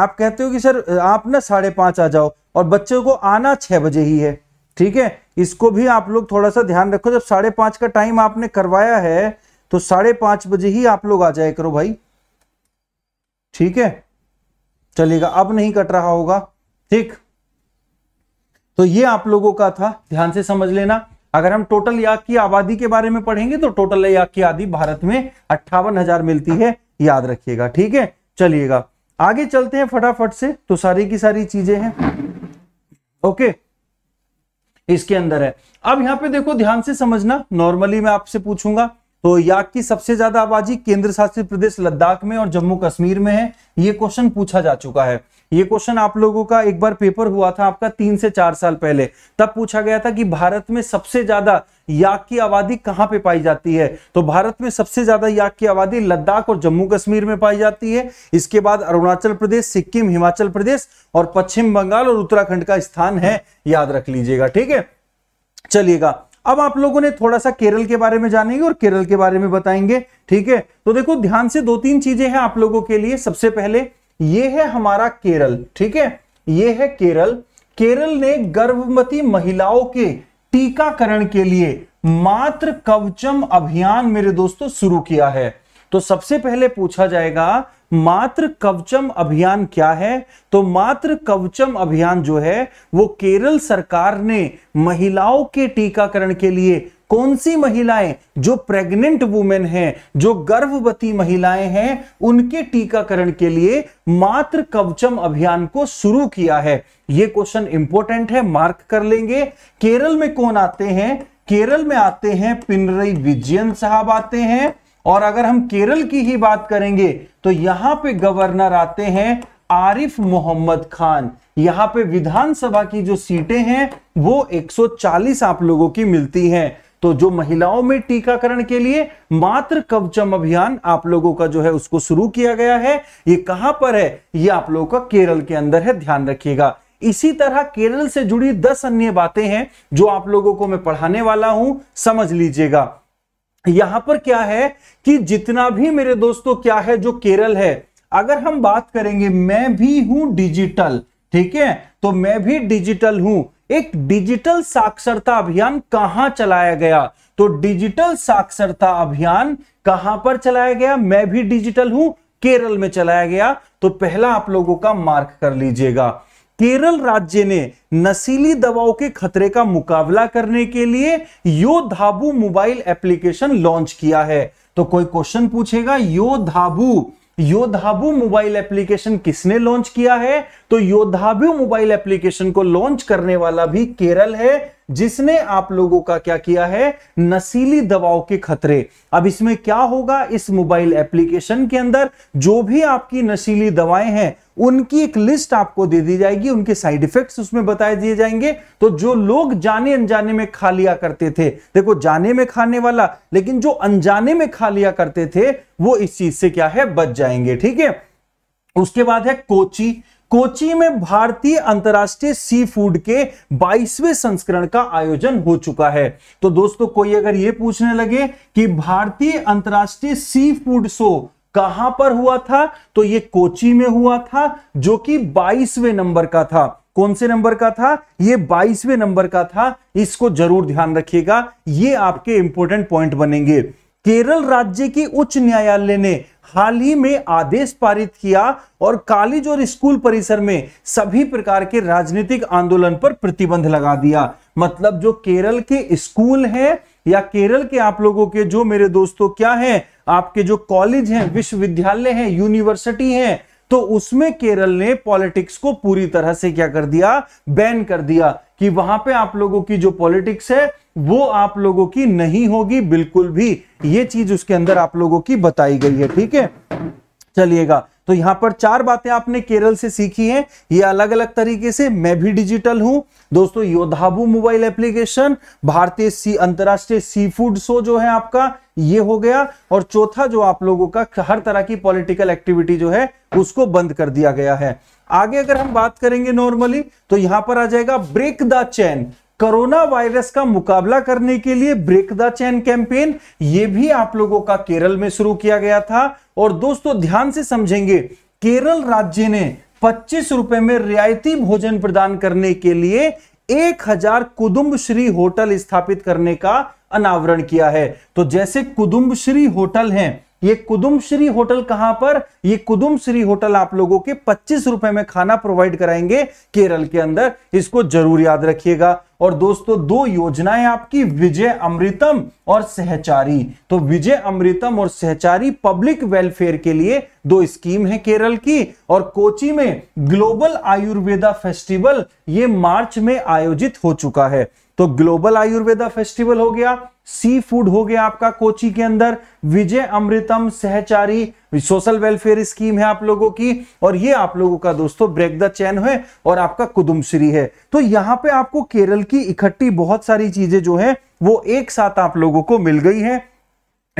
आप कहते हो कि सर आप ना साढ़े आ जाओ और बच्चों को आना छह बजे ही है ठीक है इसको भी आप लोग थोड़ा सा ध्यान रखो जब साढ़े का टाइम आपने करवाया है तो साढ़े बजे ही आप लोग आ जाए करो भाई ठीक है चलेगा अब नहीं कट रहा होगा ठीक तो ये आप लोगों का था ध्यान से समझ लेना अगर हम टोटल याक की आबादी के बारे में पढ़ेंगे तो टोटल याक की आदि भारत में अट्ठावन हजार मिलती है याद रखिएगा ठीक है चलिएगा आगे चलते हैं फटाफट से तो सारी की सारी चीजें हैं ओके इसके अंदर है अब यहां पे देखो ध्यान से समझना नॉर्मली मैं आपसे पूछूंगा तो याक की सबसे ज्यादा आबादी केंद्र शासित प्रदेश लद्दाख में और जम्मू कश्मीर में है ये क्वेश्चन पूछा जा चुका है ये क्वेश्चन आप लोगों का एक बार पेपर हुआ था आपका तीन से चार साल पहले तब पूछा गया था कि भारत में सबसे ज्यादा याक की आबादी कहाँ पे पाई जाती है तो भारत में सबसे ज्यादा याक की आबादी लद्दाख और जम्मू कश्मीर में पाई जाती है इसके बाद अरुणाचल प्रदेश सिक्किम हिमाचल प्रदेश और पश्चिम बंगाल और उत्तराखंड का स्थान है याद रख लीजिएगा ठीक है चलिएगा अब आप लोगों ने थोड़ा सा केरल के बारे में जानेंगे और केरल के बारे में बताएंगे ठीक है तो देखो ध्यान से दो तीन चीजें हैं आप लोगों के लिए सबसे पहले ये है हमारा केरल ठीक है ये है केरल केरल ने गर्भवती महिलाओं के टीकाकरण के लिए मात्र कवचम अभियान मेरे दोस्तों शुरू किया है तो सबसे पहले पूछा जाएगा मात्र कवचम अभियान क्या है तो मात्र कवचम अभियान जो है वो केरल सरकार ने महिलाओं के टीकाकरण के लिए कौन सी महिलाएं जो प्रेग्नेंट वुमेन हैं जो गर्भवती महिलाएं हैं उनके टीकाकरण के लिए मात्र कवचम अभियान को शुरू किया है ये क्वेश्चन इंपॉर्टेंट है मार्क कर लेंगे केरल में कौन आते हैं केरल में आते हैं पिनरई विजयन साहब आते हैं और अगर हम केरल की ही बात करेंगे तो यहां पे गवर्नर आते हैं आरिफ मोहम्मद खान यहां पे विधानसभा की जो सीटें हैं वो 140 आप लोगों की मिलती हैं तो जो महिलाओं में टीकाकरण के लिए मात्र कवचम अभियान आप लोगों का जो है उसको शुरू किया गया है ये कहां पर है ये आप लोगों का केरल के अंदर है ध्यान रखिएगा इसी तरह केरल से जुड़ी दस अन्य बातें हैं जो आप लोगों को मैं पढ़ाने वाला हूं समझ लीजिएगा यहां पर क्या है कि जितना भी मेरे दोस्तों क्या है जो केरल है अगर हम बात करेंगे मैं भी हूं डिजिटल ठीक है तो मैं भी डिजिटल हूं एक डिजिटल साक्षरता अभियान कहां चलाया गया तो डिजिटल साक्षरता अभियान कहां पर चलाया गया मैं भी डिजिटल हूं केरल में चलाया गया तो पहला आप लोगों का मार्क कर लीजिएगा केरल राज्य ने नशीली दवाओं के खतरे का मुकाबला करने के लिए Yodhav mobile application launch किया है तो कोई क्वेश्चन पूछेगा Yodhav Yodhav mobile application किसने लॉन्च किया है तो योधाबू मोबाइल एप्लीकेशन को लॉन्च करने वाला भी केरल है जिसने आप लोगों का क्या किया है नशीली दवाओं के खतरे अब इसमें क्या होगा इस मोबाइल एप्लीकेशन के अंदर जो भी आपकी नशीली दवाएं हैं उनकी एक लिस्ट आपको दे दी जाएगी उनके साइड इफेक्ट्स उसमें बताए दिए जाएंगे तो जो लोग जाने अनजाने में खा लिया करते थे देखो जाने में खाने वाला लेकिन जो अनजाने में खा लिया करते थे वो इस चीज से क्या है बच जाएंगे ठीक है उसके बाद है कोची कोची में भारतीय अंतर्राष्ट्रीय सी फूड के 22वें संस्करण का आयोजन हो चुका है तो दोस्तों कोई अगर ये पूछने लगे कि भारतीय अंतर्राष्ट्रीय सी फूड शो कहां पर हुआ था तो ये कोची में हुआ था जो कि 22वें नंबर का था कौन से नंबर का था ये 22वें नंबर का था इसको जरूर ध्यान रखिएगा ये आपके इंपोर्टेंट पॉइंट बनेंगे केरल राज्य की उच्च न्यायालय ने हाल ही में आदेश पारित किया और कॉलेज और स्कूल परिसर में सभी प्रकार के राजनीतिक आंदोलन पर प्रतिबंध लगा दिया मतलब जो केरल के स्कूल हैं या केरल के आप लोगों के जो मेरे दोस्तों क्या हैं आपके जो कॉलेज हैं विश्वविद्यालय हैं यूनिवर्सिटी हैं तो उसमें केरल ने पॉलिटिक्स को पूरी तरह से क्या कर दिया बैन कर दिया कि वहां पे आप लोगों की जो पॉलिटिक्स है वो आप लोगों की नहीं होगी बिल्कुल भी ये चीज उसके अंदर आप लोगों की बताई गई है ठीक है चलिएगा तो यहां पर चार बातें आपने केरल से सीखी हैं ये अलग अलग तरीके से मैं भी डिजिटल हूं दोस्तों योधाबू मोबाइल एप्लीकेशन भारतीय सी अंतरराष्ट्रीय सी फूड शो जो है आपका ये हो गया और चौथा जो आप लोगों का हर तरह की पॉलिटिकल एक्टिविटी जो है उसको बंद कर दिया गया है आगे अगर हम बात करेंगे नॉर्मली तो यहां पर आ जाएगा break the chain corona virus का मुकाबला करने के लिए ब्रेक द चैन कैंपेन ये भी आप लोगों का केरल में शुरू किया गया था और दोस्तों ध्यान से समझेंगे केरल राज्य ने पच्चीस रुपए में रियायती भोजन प्रदान करने के लिए एक हजार कुदुम्ब श्री होटल स्थापित करने का अनावरण किया है तो जैसे कुदुम्ब श्री होटल हैं ये कुदुम श्री होटल कहां पर ये कुदुम श्री होटल आप लोगों के पच्चीस रुपए में खाना प्रोवाइड कराएंगे केरल के अंदर इसको जरूर याद रखिएगा और दोस्तों दो योजनाएं आपकी विजय अमृतम और सहचारी तो विजय अमृतम और सहचारी पब्लिक वेलफेयर के लिए दो स्कीम है केरल की और कोची में ग्लोबल आयुर्वेदा फेस्टिवल ये मार्च में आयोजित हो चुका है तो ग्लोबल आयुर्वेदा फेस्टिवल हो गया सी फूड हो गया आपका कोची के अंदर विजय अमृतम सहचारी सोशल वेलफेयर स्कीम है आप लोगों की और ये आप लोगों का दोस्तों ब्रेक द चैन है और आपका कुदुमश्री है तो यहां पे आपको केरल की इकट्ठी बहुत सारी चीजें जो है वो एक साथ आप लोगों को मिल गई है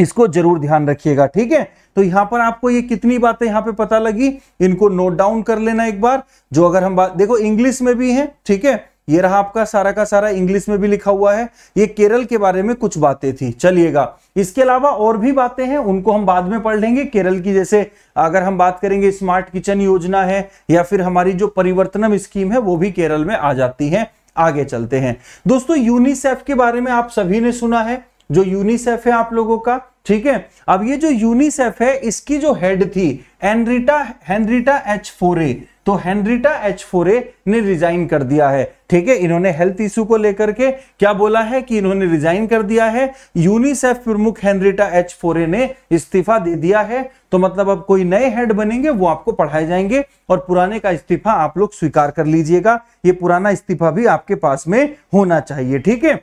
इसको जरूर ध्यान रखिएगा ठीक है तो यहां पर आपको ये कितनी बातें यहां पे पता लगी इनको नोट डाउन कर लेना एक बार जो अगर हम बात देखो इंग्लिश में भी है ठीक है ये रहा आपका सारा का सारा इंग्लिश में भी लिखा हुआ है ये केरल के बारे में कुछ बातें थी चलिएगा इसके अलावा और भी बातें हैं उनको हम बाद में पढ़ लेंगे केरल की जैसे अगर हम बात करेंगे स्मार्ट किचन योजना है या फिर हमारी जो परिवर्तनम स्कीम है वो भी केरल में आ जाती है आगे चलते हैं दोस्तों यूनिसेफ के बारे में आप सभी ने सुना है जो यूनिसेफ है आप लोगों का ठीक है अब ये जो यूनिसेफ है इसकी जो हेड थी एनरिटा हेनरिटा एच फोरे तो हेनरीटा एच फोरे ने रिजाइन कर दिया है ठीक है इन्होंने हेल्थ इश्यू को लेकर के क्या बोला है कि इन्होंने रिजाइन कर दिया है यूनिसेफ प्रमुख हेनरीटा एच फोरे ने इस्तीफा दे दिया है तो मतलब अब कोई नए हेड बनेंगे वो आपको पढ़ाए जाएंगे और पुराने का इस्तीफा आप लोग स्वीकार कर लीजिएगा ये पुराना इस्तीफा भी आपके पास में होना चाहिए ठीक है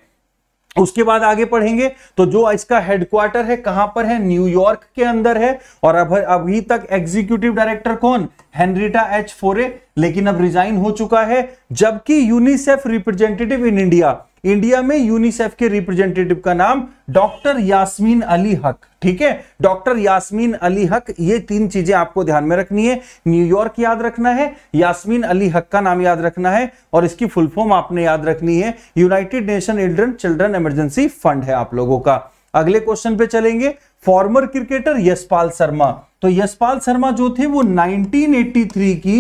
उसके बाद आगे पढ़ेंगे तो जो इसका हेडक्वार्टर है कहां पर है न्यूयॉर्क के अंदर है और अब अभी तक एग्जीक्यूटिव डायरेक्टर कौन हेनरिटा एच फोरे लेकिन अब रिजाइन हो चुका है जबकि UNICEF representative in India India में यूनिसेफ के रिप्रेजेंटेटिव का नाम डॉक्टर यास्मीन अली हक ठीक है डॉक्टर यास्मीन अली हक ये तीन चीजें आपको ध्यान में रखनी है न्यूयॉर्क याद रखना है यास्मीन अली हक का नाम याद रखना है और इसकी फुल फॉर्म आपने याद रखनी है यूनाइटेड नेशन इल्ड्रन चिल्ड्रन इमरजेंसी फंड है आप लोगों का अगले क्वेश्चन पे चलेंगे फॉर्मर क्रिकेटर यशपाल शर्मा तो यशपाल शर्मा जो थे वो 1983 की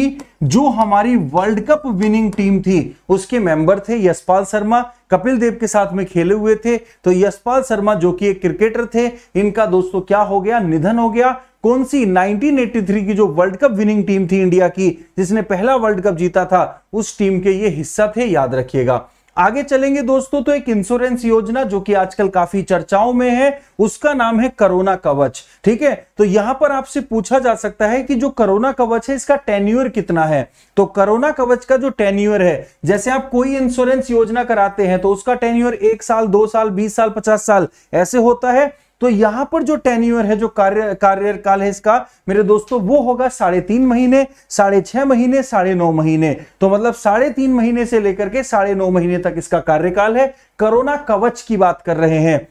जो हमारी वर्ल्ड कप विनिंग टीम थी उसके मेंबर थे यशपाल शर्मा कपिल देव के साथ में खेले हुए थे तो यशपाल शर्मा जो कि एक क्रिकेटर थे इनका दोस्तों क्या हो गया निधन हो गया कौन सी 1983 की जो वर्ल्ड कप विनिंग टीम थी इंडिया की जिसने पहला वर्ल्ड कप जीता था उस टीम के ये हिस्सा थे याद रखिएगा आगे चलेंगे दोस्तों तो एक इंश्योरेंस योजना जो कि आजकल काफी चर्चाओं में है उसका नाम है करोना कवच ठीक है तो यहां पर आपसे पूछा जा सकता है कि जो करोना कवच है इसका टेन्यूर कितना है तो करोना कवच का जो टेन्यूर है जैसे आप कोई इंश्योरेंस योजना कराते हैं तो उसका टेन्यूर एक साल दो साल बीस साल पचास साल ऐसे होता है तो यहां पर जो टेन्यूअर है जो कार्य कार्यकाल है इसका मेरे दोस्तों वो होगा साढ़े तीन महीने साढ़े छह महीने साढ़े नौ महीने तो मतलब साढ़े तीन महीने से लेकर के साढ़े नौ महीने तक इसका कार्यकाल है कोरोना कवच की बात कर रहे हैं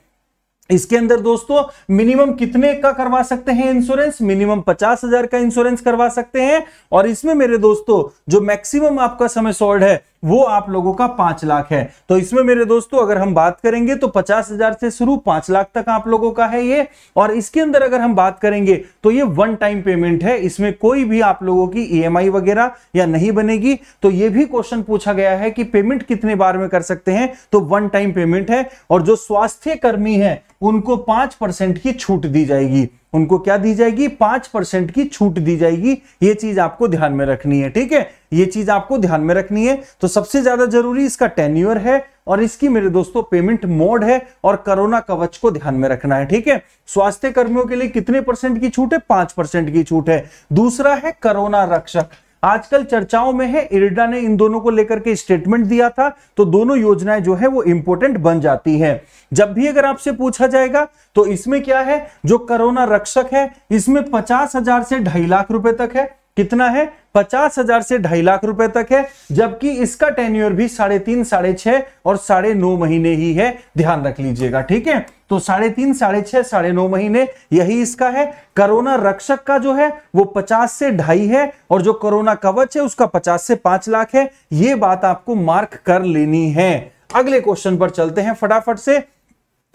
इसके अंदर दोस्तों मिनिमम कितने का करवा सकते हैं इंश्योरेंस मिनिमम पचास हजार का इंश्योरेंस करवा सकते हैं और इसमें मेरे दोस्तों जो मैक्सिमम आपका समय सोल्ड है वो आप लोगों का पांच लाख है तो इसमें मेरे दोस्तों अगर हम बात करेंगे तो पचास हजार से शुरू पांच लाख तक आप लोगों का है ये और इसके अंदर अगर हम बात करेंगे तो ये वन टाइम पेमेंट है इसमें कोई भी आप लोगों की ई e वगैरह या नहीं बनेगी तो ये भी क्वेश्चन पूछा गया है कि पेमेंट कितने बार में कर सकते हैं तो वन टाइम पेमेंट है और जो स्वास्थ्य कर्मी है उनको पांच परसेंट की छूट दी जाएगी उनको क्या दी जाएगी पांच परसेंट की छूट दी जाएगी ये चीज आपको ध्यान में रखनी है ठीक है ये चीज आपको ध्यान में रखनी है तो सबसे ज्यादा जरूरी इसका टेन्यूअर है और इसकी मेरे दोस्तों पेमेंट मोड है और कोरोना कवच को ध्यान में रखना है ठीक है स्वास्थ्य कर्मियों के लिए कितने परसेंट की छूट है पांच परसेंट की छूट है दूसरा है करोना रक्षक आजकल चर्चाओं में है इरडा ने इन दोनों को लेकर के स्टेटमेंट दिया था तो दोनों योजनाएं जो है वो इंपोर्टेंट बन जाती है जब भी अगर आपसे पूछा जाएगा तो इसमें क्या है जो करोना रक्षक है इसमें पचास हजार से ढाई लाख रुपए तक है कितना है पचास हजार से ढाई लाख रुपए तक है जबकि इसका टेन्यूर भी साढ़े तीन साढ़े छह और साढ़े नौ महीने ही है ध्यान रख लीजिएगा ठीक है तो साढ़े तीन साढ़े छह साढ़े नौ महीने यही इसका है कोरोना रक्षक का जो है वो पचास से ढाई है और जो कोरोना कवच है उसका पचास से पांच लाख है ये बात आपको मार्क कर लेनी है अगले क्वेश्चन पर चलते हैं फटाफट से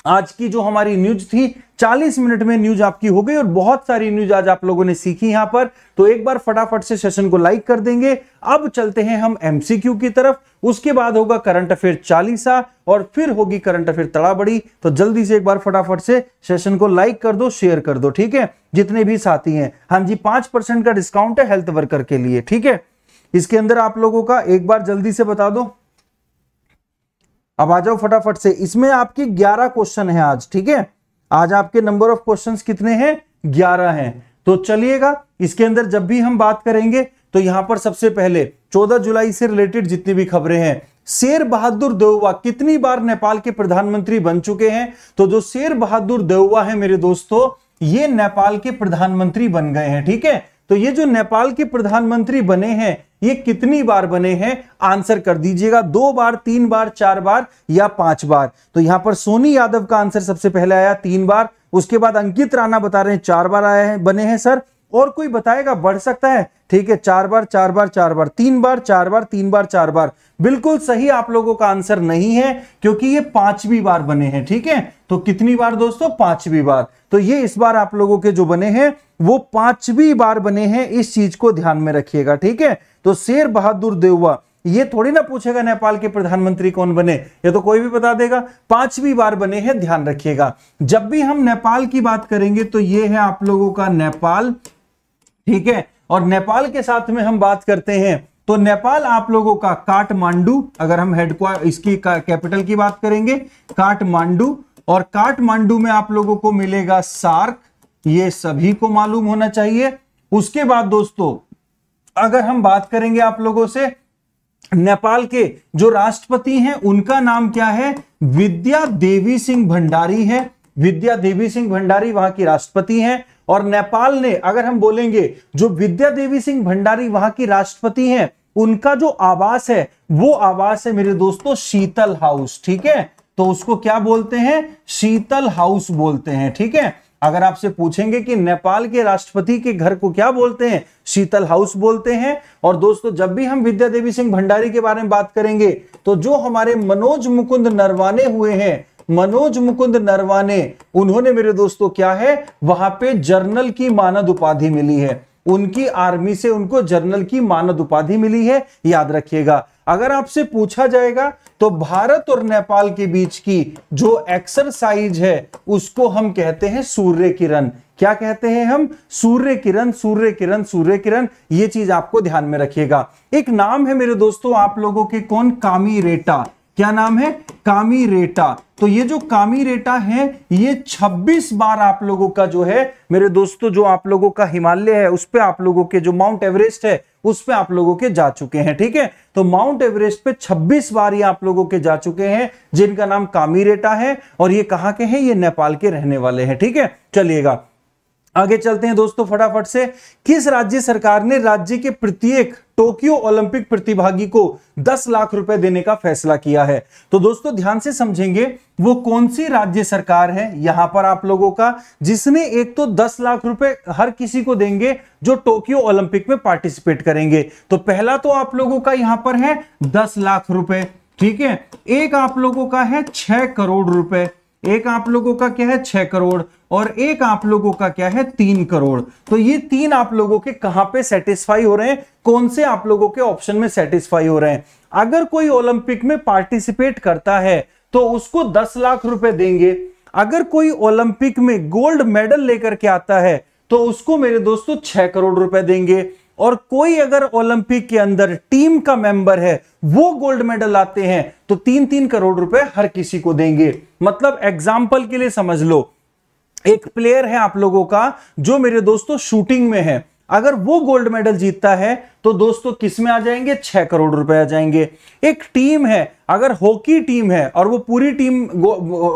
आज की जो हमारी न्यूज थी 40 मिनट में न्यूज आपकी हो गई और बहुत सारी न्यूज आज आप लोगों ने सीखी यहां पर तो एक बार फटाफट से सेशन को लाइक कर देंगे अब चलते हैं हम एमसीक्यू की तरफ उसके बाद होगा करंट अफेयर चालीसा और फिर होगी करंट अफेयर तड़ाबड़ी तो जल्दी से एक बार फटाफट से सेशन को लाइक कर दो शेयर कर दो ठीक है जितने भी साथी हैं हाँ जी पांच परसेंट का डिस्काउंट है हेल्थ वर्कर के लिए ठीक है इसके अंदर आप लोगों का एक बार जल्दी से बता दो अब आ जाओ फटाफट से इसमें आपकी 11 क्वेश्चन है आज ठीक है आज आपके नंबर ऑफ क्वेश्चन कितने हैं 11 हैं तो चलिएगा इसके अंदर जब भी हम बात करेंगे तो यहां पर सबसे पहले 14 जुलाई से रिलेटेड जितनी भी खबरें हैं शेर बहादुर देउवा कितनी बार नेपाल के प्रधानमंत्री बन चुके हैं तो जो शेर बहादुर देउवा है मेरे दोस्तों ये नेपाल के प्रधानमंत्री बन गए हैं ठीक है तो ये जो नेपाल के प्रधानमंत्री बने हैं ये कितनी बार बने हैं आंसर कर दीजिएगा दो बार तीन बार चार बार या पांच बार तो यहां पर सोनी यादव का आंसर सबसे पहले आया तीन बार उसके बाद अंकित राणा बता रहे हैं चार बार आए हैं बने हैं सर और कोई बताएगा बढ़ सकता है ठीक है चार बार चार बार चार बार तीन बार चार बार तीन बार चार बार बिल्कुल सही आप लोगों का आंसर नहीं है क्योंकि ये पांचवी बार बने हैं ठीक है तो कितनी बार दोस्तों पांचवी बार तो ये इस बार आप लोगों के जो बने हैं वो पांचवी बार बने हैं इस चीज को ध्यान में रखिएगा ठीक है तो शेर बहादुर देववा ये थोड़ी ना पूछेगा नेपाल के प्रधानमंत्री कौन बने ये तो कोई भी बता देगा पांचवी बार बने हैं ध्यान रखिएगा जब भी हम नेपाल की बात करेंगे तो ये है आप लोगों का नेपाल ठीक है और नेपाल के साथ में हम बात करते हैं तो नेपाल आप लोगों का काठमांडू अगर हम हेडक्वार इसकी कैपिटल की बात करेंगे काठमांडू और काठमांडू में आप लोगों को मिलेगा सार्क ये सभी को मालूम होना चाहिए उसके बाद दोस्तों अगर हम बात करेंगे आप लोगों से नेपाल के जो राष्ट्रपति हैं उनका नाम क्या है विद्या देवी सिंह भंडारी है विद्या देवी सिंह भंडारी वहां की राष्ट्रपति हैं और नेपाल ने अगर हम बोलेंगे जो विद्या देवी सिंह भंडारी वहां की राष्ट्रपति हैं उनका जो आवास है वो आवास है मेरे दोस्तों शीतल हाउस ठीक है तो उसको क्या बोलते हैं शीतल हाउस बोलते हैं ठीक है अगर आपसे पूछेंगे कि नेपाल के राष्ट्रपति के घर को क्या बोलते हैं शीतल हाउस बोलते हैं और दोस्तों जब भी हम विद्या देवी सिंह भंडारी के बारे में बात करेंगे तो जो हमारे मनोज मुकुंद नरवाने हुए हैं मनोज मुकुंद नरवाने उन्होंने मेरे दोस्तों क्या है वहां पे जर्नल की मानद उपाधि मिली है उनकी आर्मी से उनको जर्नल की मानद उपाधि मिली है याद रखिएगा अगर आपसे पूछा जाएगा तो भारत और नेपाल के बीच की जो एक्सरसाइज है उसको हम कहते हैं सूर्य किरण क्या कहते हैं हम सूर्य किरण सूर्य किरण सूर्य किरण ये चीज आपको ध्यान में रखिएगा एक नाम है मेरे दोस्तों आप लोगों के कौन कामी रेटा क्या नाम है कामी रेटा तो ये जो कामी रेटा है ये 26 बार आप लोगों का जो है मेरे दोस्तों जो आप लोगों का हिमालय है उस पर आप लोगों के जो माउंट एवरेस्ट है उस पे आप लोगों के जा चुके हैं ठीक है तो माउंट एवरेस्ट पे 26 बार ये आप लोगों के जा चुके हैं जिनका नाम कामीरेटा है और ये कहां के हैं ये नेपाल के रहने वाले हैं ठीक है चलिएगा आगे चलते हैं दोस्तों फटाफट से किस राज्य सरकार ने राज्य के प्रत्येक टोक्यो ओलंपिक प्रतिभागी को 10 लाख रुपए देने का फैसला किया है तो दोस्तों ध्यान से समझेंगे वो कौन सी राज्य सरकार है यहां पर आप लोगों का जिसने एक तो 10 लाख रुपए हर किसी को देंगे जो टोक्यो ओलंपिक में पार्टिसिपेट करेंगे तो पहला तो आप लोगों का यहां पर है दस लाख रुपए ठीक है एक आप लोगों का है छह करोड़ रुपए एक आप लोगों का क्या है छह करोड़ और एक आप लोगों का क्या है तीन करोड़ तो ये तीन आप लोगों के कहां पे सेटिस्फाई हो रहे हैं कौन से आप लोगों के ऑप्शन में सेटिस्फाई हो रहे हैं अगर कोई ओलंपिक में पार्टिसिपेट करता है तो उसको दस लाख रुपए देंगे अगर कोई ओलंपिक में गोल्ड मेडल लेकर के आता है तो उसको मेरे दोस्तों छह करोड़ रुपए देंगे और कोई अगर ओलंपिक के अंदर टीम का मेंबर है वो गोल्ड मेडल लाते हैं तो तीन तीन करोड़ रुपए हर किसी को देंगे मतलब एग्जाम्पल के लिए समझ लो एक प्लेयर है आप लोगों का जो मेरे दोस्तों शूटिंग में है अगर वो गोल्ड मेडल जीतता है तो दोस्तों किस में आ जाएंगे छह करोड़ रुपए आ जाएंगे एक टीम है अगर हॉकी टीम है और वो पूरी टीम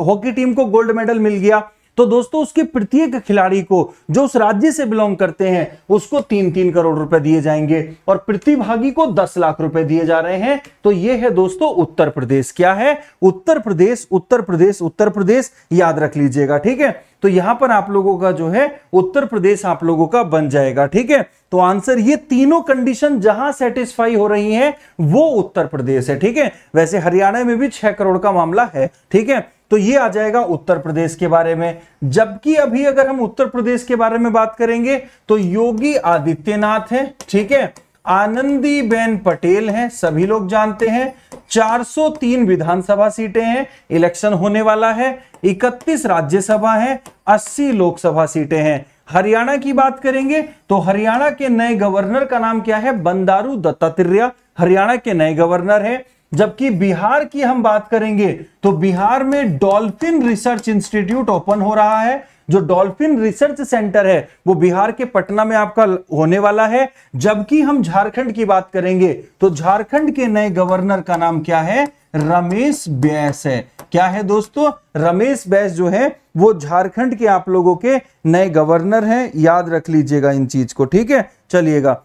हॉकी टीम को गोल्ड मेडल मिल गया तो दोस्तों उसके प्रत्येक खिलाड़ी को जो उस राज्य से बिलोंग करते हैं उसको तीन तीन करोड़ रुपए दिए जाएंगे और प्रतिभागी को दस लाख रुपए दिए जा रहे हैं तो ये है दोस्तों उत्तर प्रदेश क्या है उत्तर प्रदेश उत्तर प्रदेश उत्तर प्रदेश याद रख लीजिएगा ठीक है तो यहां पर आप लोगों का जो है उत्तर प्रदेश आप लोगों का बन जाएगा ठीक है तो आंसर ये तीनों कंडीशन जहां सेटिस्फाई हो रही है वो उत्तर प्रदेश है ठीक है वैसे हरियाणा में भी छह करोड़ का मामला है ठीक है तो ये आ जाएगा उत्तर प्रदेश के बारे में जबकि अभी अगर हम उत्तर प्रदेश के बारे में बात करेंगे तो योगी आदित्यनाथ है ठीक है आनंदी बेन पटेल हैं सभी लोग जानते हैं 403 विधानसभा सीटें हैं इलेक्शन होने वाला है 31 राज्यसभा है 80 लोकसभा सीटें हैं हरियाणा की बात करेंगे तो हरियाणा के नए गवर्नर का नाम क्या है बंदारू दत्तात्रेय हरियाणा के नए गवर्नर हैं जबकि बिहार की हम बात करेंगे तो बिहार में डॉल्फिन रिसर्च इंस्टीट्यूट ओपन हो रहा है जो डॉल्फिन रिसर्च सेंटर है वो बिहार के पटना में आपका होने वाला है जबकि हम झारखंड की बात करेंगे तो झारखंड के नए गवर्नर का नाम क्या है रमेश बैस है क्या है दोस्तों रमेश बैस जो है वो झारखंड के आप लोगों के नए गवर्नर हैं याद रख लीजिएगा इन चीज को ठीक है चलिएगा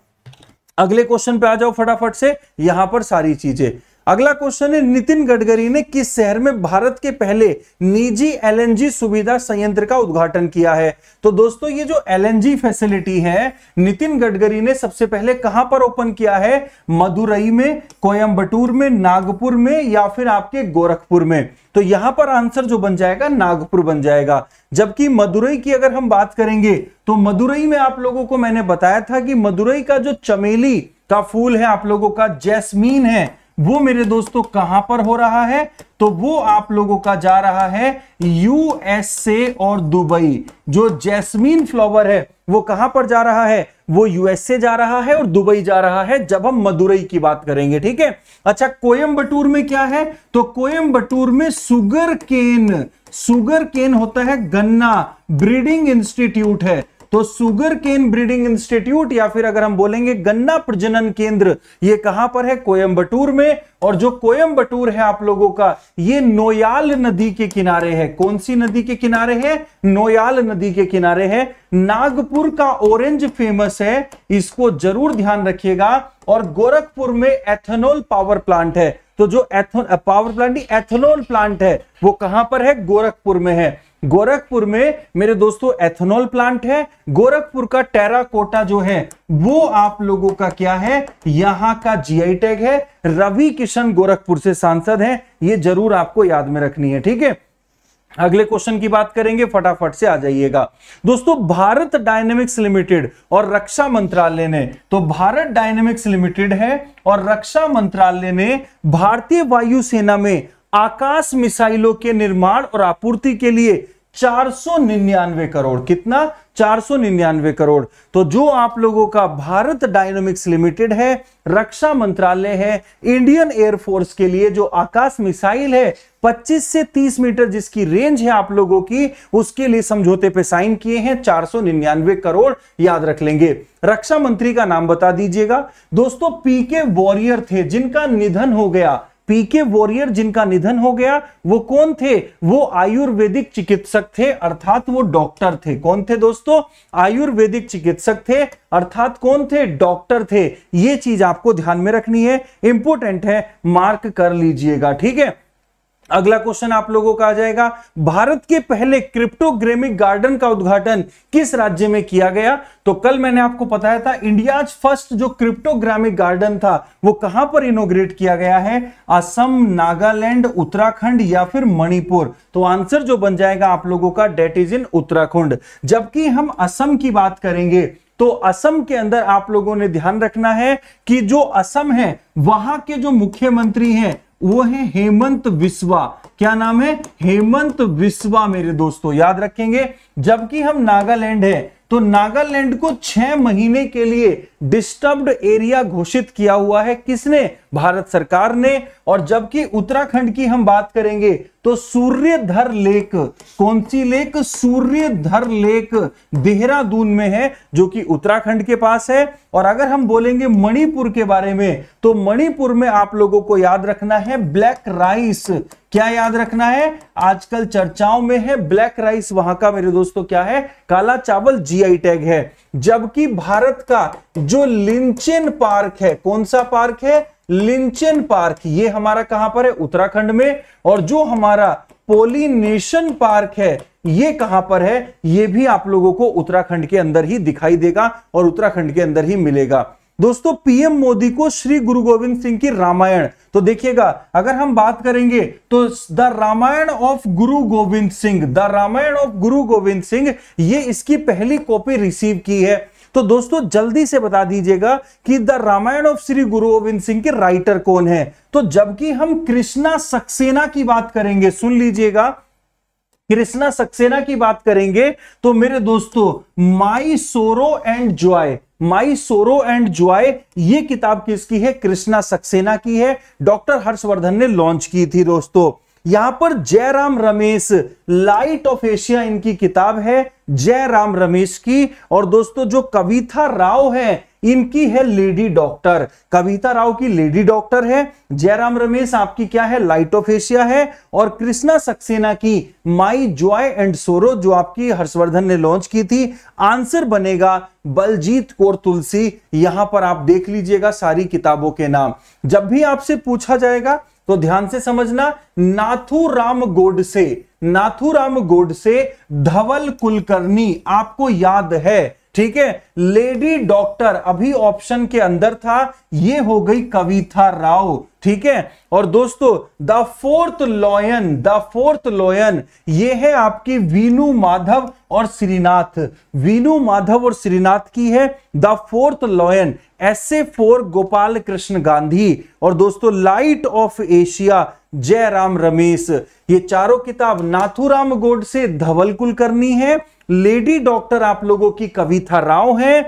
अगले क्वेश्चन पे आ जाओ फटाफट से यहां पर सारी चीजें अगला क्वेश्चन है नितिन गडकरी ने किस शहर में भारत के पहले निजी एलएनजी सुविधा संयंत्र का उद्घाटन किया है तो दोस्तों ये जो एलएनजी फैसिलिटी है नितिन गडकरी ने सबसे पहले कहां पर ओपन किया है मदुरई में कोयम्बटूर में नागपुर में या फिर आपके गोरखपुर में तो यहां पर आंसर जो बन जाएगा नागपुर बन जाएगा जबकि मदुरई की अगर हम बात करेंगे तो मदुरई में आप लोगों को मैंने बताया था कि मदुरई का जो चमेली का फूल है आप लोगों का जैसमीन है वो मेरे दोस्तों कहां पर हो रहा है तो वो आप लोगों का जा रहा है यूएसए और दुबई जो जैस्मीन फ्लावर है वो कहां पर जा रहा है वो यूएसए जा रहा है और दुबई जा रहा है जब हम मदुरई की बात करेंगे ठीक है अच्छा कोयम्बटूर में क्या है तो कोयम्बटूर में सुगर केन सुगर केन होता है गन्ना ब्रीडिंग इंस्टीट्यूट है तो सुगर केन ब्रीडिंग इंस्टीट्यूट या फिर अगर हम बोलेंगे गन्ना प्रजनन केंद्र ये कहां पर है कोयम्बटूर में और जो कोयम्बटूर है आप लोगों का ये नोयाल नदी के किनारे है कौन सी नदी के किनारे है नोयाल नदी के किनारे है नागपुर का ऑरेंज फेमस है इसको जरूर ध्यान रखिएगा और गोरखपुर में एथेनॉल पावर प्लांट है तो जो एथो पावर प्लांट एथेनॉल प्लांट है वो कहां पर है गोरखपुर में है गोरखपुर में मेरे दोस्तों एथेनॉल प्लांट है गोरखपुर का टेरा कोटा जो है वो आप लोगों का क्या है यहां का जीआई टैग है रवि किशन गोरखपुर से सांसद हैं ये जरूर आपको याद में रखनी है ठीक है अगले क्वेश्चन की बात करेंगे फटाफट से आ जाइएगा दोस्तों भारत डायनेमिक्स लिमिटेड और रक्षा मंत्रालय ने तो भारत डायनेमिक्स लिमिटेड है और रक्षा मंत्रालय ने भारतीय वायुसेना में आकाश मिसाइलों के निर्माण और आपूर्ति के लिए 499 करोड़ कितना 499 करोड़ तो जो आप लोगों का भारत डायनोमिक्स लिमिटेड है रक्षा मंत्रालय है इंडियन एयरफोर्स के लिए जो आकाश मिसाइल है 25 से 30 मीटर जिसकी रेंज है आप लोगों की उसके लिए समझौते पे साइन किए हैं 499 करोड़ याद रख लेंगे रक्षा मंत्री का नाम बता दीजिएगा दोस्तों पीके वॉरियर थे जिनका निधन हो गया पीके वॉरियर जिनका निधन हो गया वो कौन थे वो आयुर्वेदिक चिकित्सक थे अर्थात वो डॉक्टर थे कौन थे दोस्तों आयुर्वेदिक चिकित्सक थे अर्थात कौन थे डॉक्टर थे ये चीज आपको ध्यान में रखनी है इंपोर्टेंट है मार्क कर लीजिएगा ठीक है अगला क्वेश्चन आप लोगों का आ जाएगा भारत के पहले क्रिप्टोग्रेमिक गार्डन का उद्घाटन किस राज्य में किया गया तो कल मैंने आपको बताया था इंडिया फर्स्ट जो क्रिप्टोग्रामिक गार्डन था वो कहां पर इनोग्रेट किया गया है असम नागालैंड उत्तराखंड या फिर मणिपुर तो आंसर जो बन जाएगा आप लोगों का डेट इज इन उत्तराखंड जबकि हम असम की बात करेंगे तो असम के अंदर आप लोगों ने ध्यान रखना है कि जो असम है वहां के जो मुख्यमंत्री हैं वो है हेमंत विश्वा क्या नाम है हेमंत विश्वा मेरे दोस्तों याद रखेंगे जबकि हम नागालैंड है तो नागालैंड को छह महीने के लिए डिस्टर्ब्ड एरिया घोषित किया हुआ है किसने भारत सरकार ने और जबकि उत्तराखंड की हम बात करेंगे तो सूर्यधर लेक कौन सी लेक सूर्यधर लेक देहरादून में है जो कि उत्तराखंड के पास है और अगर हम बोलेंगे मणिपुर के बारे में तो मणिपुर में आप लोगों को याद रखना है ब्लैक राइस क्या याद रखना है आजकल चर्चाओं में है ब्लैक राइस वहां का मेरे दोस्तों क्या है काला चावल जीआई टैग है जबकि भारत का जो लिंचन पार्क है कौन सा पार्क है लिंचन पार्क ये हमारा कहां पर है उत्तराखंड में और जो हमारा पोलिनेशन पार्क है ये कहां पर है ये भी आप लोगों को उत्तराखंड के अंदर ही दिखाई देगा और उत्तराखंड के अंदर ही मिलेगा दोस्तों पीएम मोदी को श्री गुरु गोविंद सिंह की रामायण तो देखिएगा अगर हम बात करेंगे तो the Ramayana of Guru Gobind Singh the Ramayana of Guru Gobind Singh ये इसकी पहली कॉपी रिसीव की है तो दोस्तों जल्दी से बता दीजिएगा कि द रामायण ऑफ श्री गुरु गोविंद सिंह के राइटर कौन है तो जबकि हम कृष्णा सक्सेना की बात करेंगे सुन लीजिएगा कृष्णा सक्सेना की बात करेंगे तो मेरे दोस्तों माई sorrow and Joy my sorrow and ज्वाय ये किताब किसकी है कृष्णा सक्सेना की है डॉक्टर हर्षवर्धन ने लॉन्च की थी दोस्तों यहां पर Jairam Ramesh light of Asia इनकी किताब है जयराम रमेश की और दोस्तों जो कविता राव है इनकी है लेडी डॉक्टर कविता राव की लेडी डॉक्टर है जयराम रमेश आपकी क्या है लाइट ऑफ एशिया है और कृष्णा सक्सेना की माई जॉय एंड सोरो जो आपकी हर्षवर्धन ने लॉन्च की थी आंसर बनेगा बलजीत कौर तुलसी यहां पर आप देख लीजिएगा सारी किताबों के नाम जब भी आपसे पूछा जाएगा तो ध्यान से समझना नाथू गोडसे गोड गोडसे धवल कुलकर्णी आपको याद है ठीक है लेडी डॉक्टर अभी ऑप्शन के अंदर था ये हो गई कविता राव ठीक है और दोस्तों the fourth lion the fourth lion ये है आपकी वीनु माधव और श्रीनाथ वीनु माधव और श्रीनाथ की है the fourth lion S A four Gopal Krishna Gandhi और दोस्तों लाइट ऑफ एशिया जय राम रमेश ये चारों किताब नाथुराम गोड से धवल कुलकर्णी है लेडी डॉक्टर आप लोगों की कविता राव है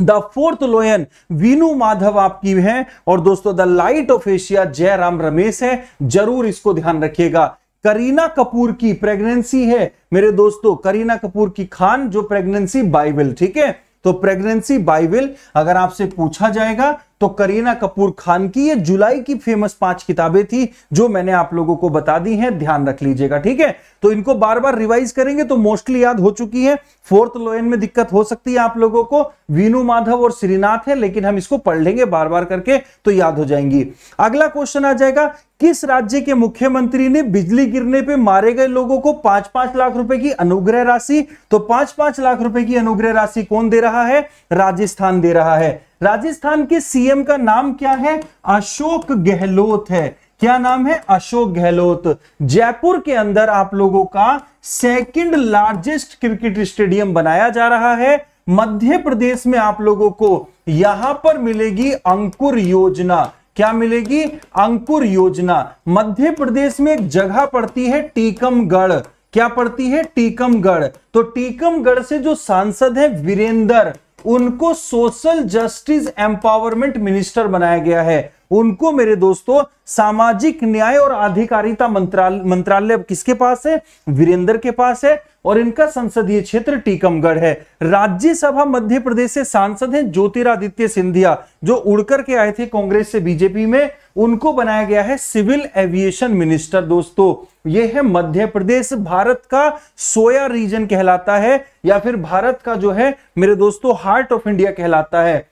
the fourth lion Venu Madhav आपकी है और दोस्तों the light of Asia Jairam Ramesh है जरूर इसको ध्यान रखिएगा करीना कपूर की प्रेगनेंसी है मेरे दोस्तों करीना कपूर की खान जो प्रेगनेंसी बाइबल ठीक है तो प्रेगनेंसी बाइबल अगर आपसे पूछा जाएगा तो करीना कपूर खान की ये जुलाई की फेमस पांच किताबें थी जो मैंने आप लोगों को बता दी हैं ध्यान रख लीजिएगा ठीक है तो इनको बार बार रिवाइज करेंगे तो मोस्टली याद हो चुकी है फोर्थ लोयन में दिक्कत हो सकती है आप लोगों को वीनू माधव और श्रीनाथ है लेकिन हम इसको पढ़ लेंगे बार बार करके तो याद हो जाएंगी अगला क्वेश्चन आ जाएगा किस राज्य के मुख्यमंत्री ने बिजली गिरने पे मारे गए लोगों को पांच पांच लाख रुपए की अनुग्रह राशि तो पांच पांच लाख रुपए की अनुग्रह राशि कौन दे रहा है राजस्थान दे रहा है राजस्थान के सीएम का नाम क्या है अशोक गहलोत है क्या नाम है अशोक गहलोत जयपुर के अंदर आप लोगों का सेकंड लार्जेस्ट क्रिकेट स्टेडियम बनाया जा रहा है मध्य प्रदेश में आप लोगों को यहां पर मिलेगी अंकुर योजना क्या मिलेगी अंकुर योजना मध्य प्रदेश में एक जगह पड़ती है टीकमगढ़ क्या पड़ती है टीकमगढ़ तो टीकमगढ़ से जो सांसद है वीरेंद्र उनको सोशल जस्टिस एम्पावरमेंट मिनिस्टर बनाया गया है उनको मेरे दोस्तों सामाजिक न्याय और अधिकारिता मंत्रालय मंत्रालय किसके पास है वीरेंद्र के पास है और इनका संसदीय क्षेत्र टीकमगढ़ है राज्यसभा मध्य प्रदेश से सांसद हैं ज्योतिरादित्य सिंधिया जो उड़कर के आए थे कांग्रेस से बीजेपी में उनको बनाया गया है सिविल एविएशन मिनिस्टर दोस्तों यह है मध्य प्रदेश भारत का सोया रीजन कहलाता है या फिर भारत का जो है मेरे दोस्तों हार्ट ऑफ इंडिया कहलाता है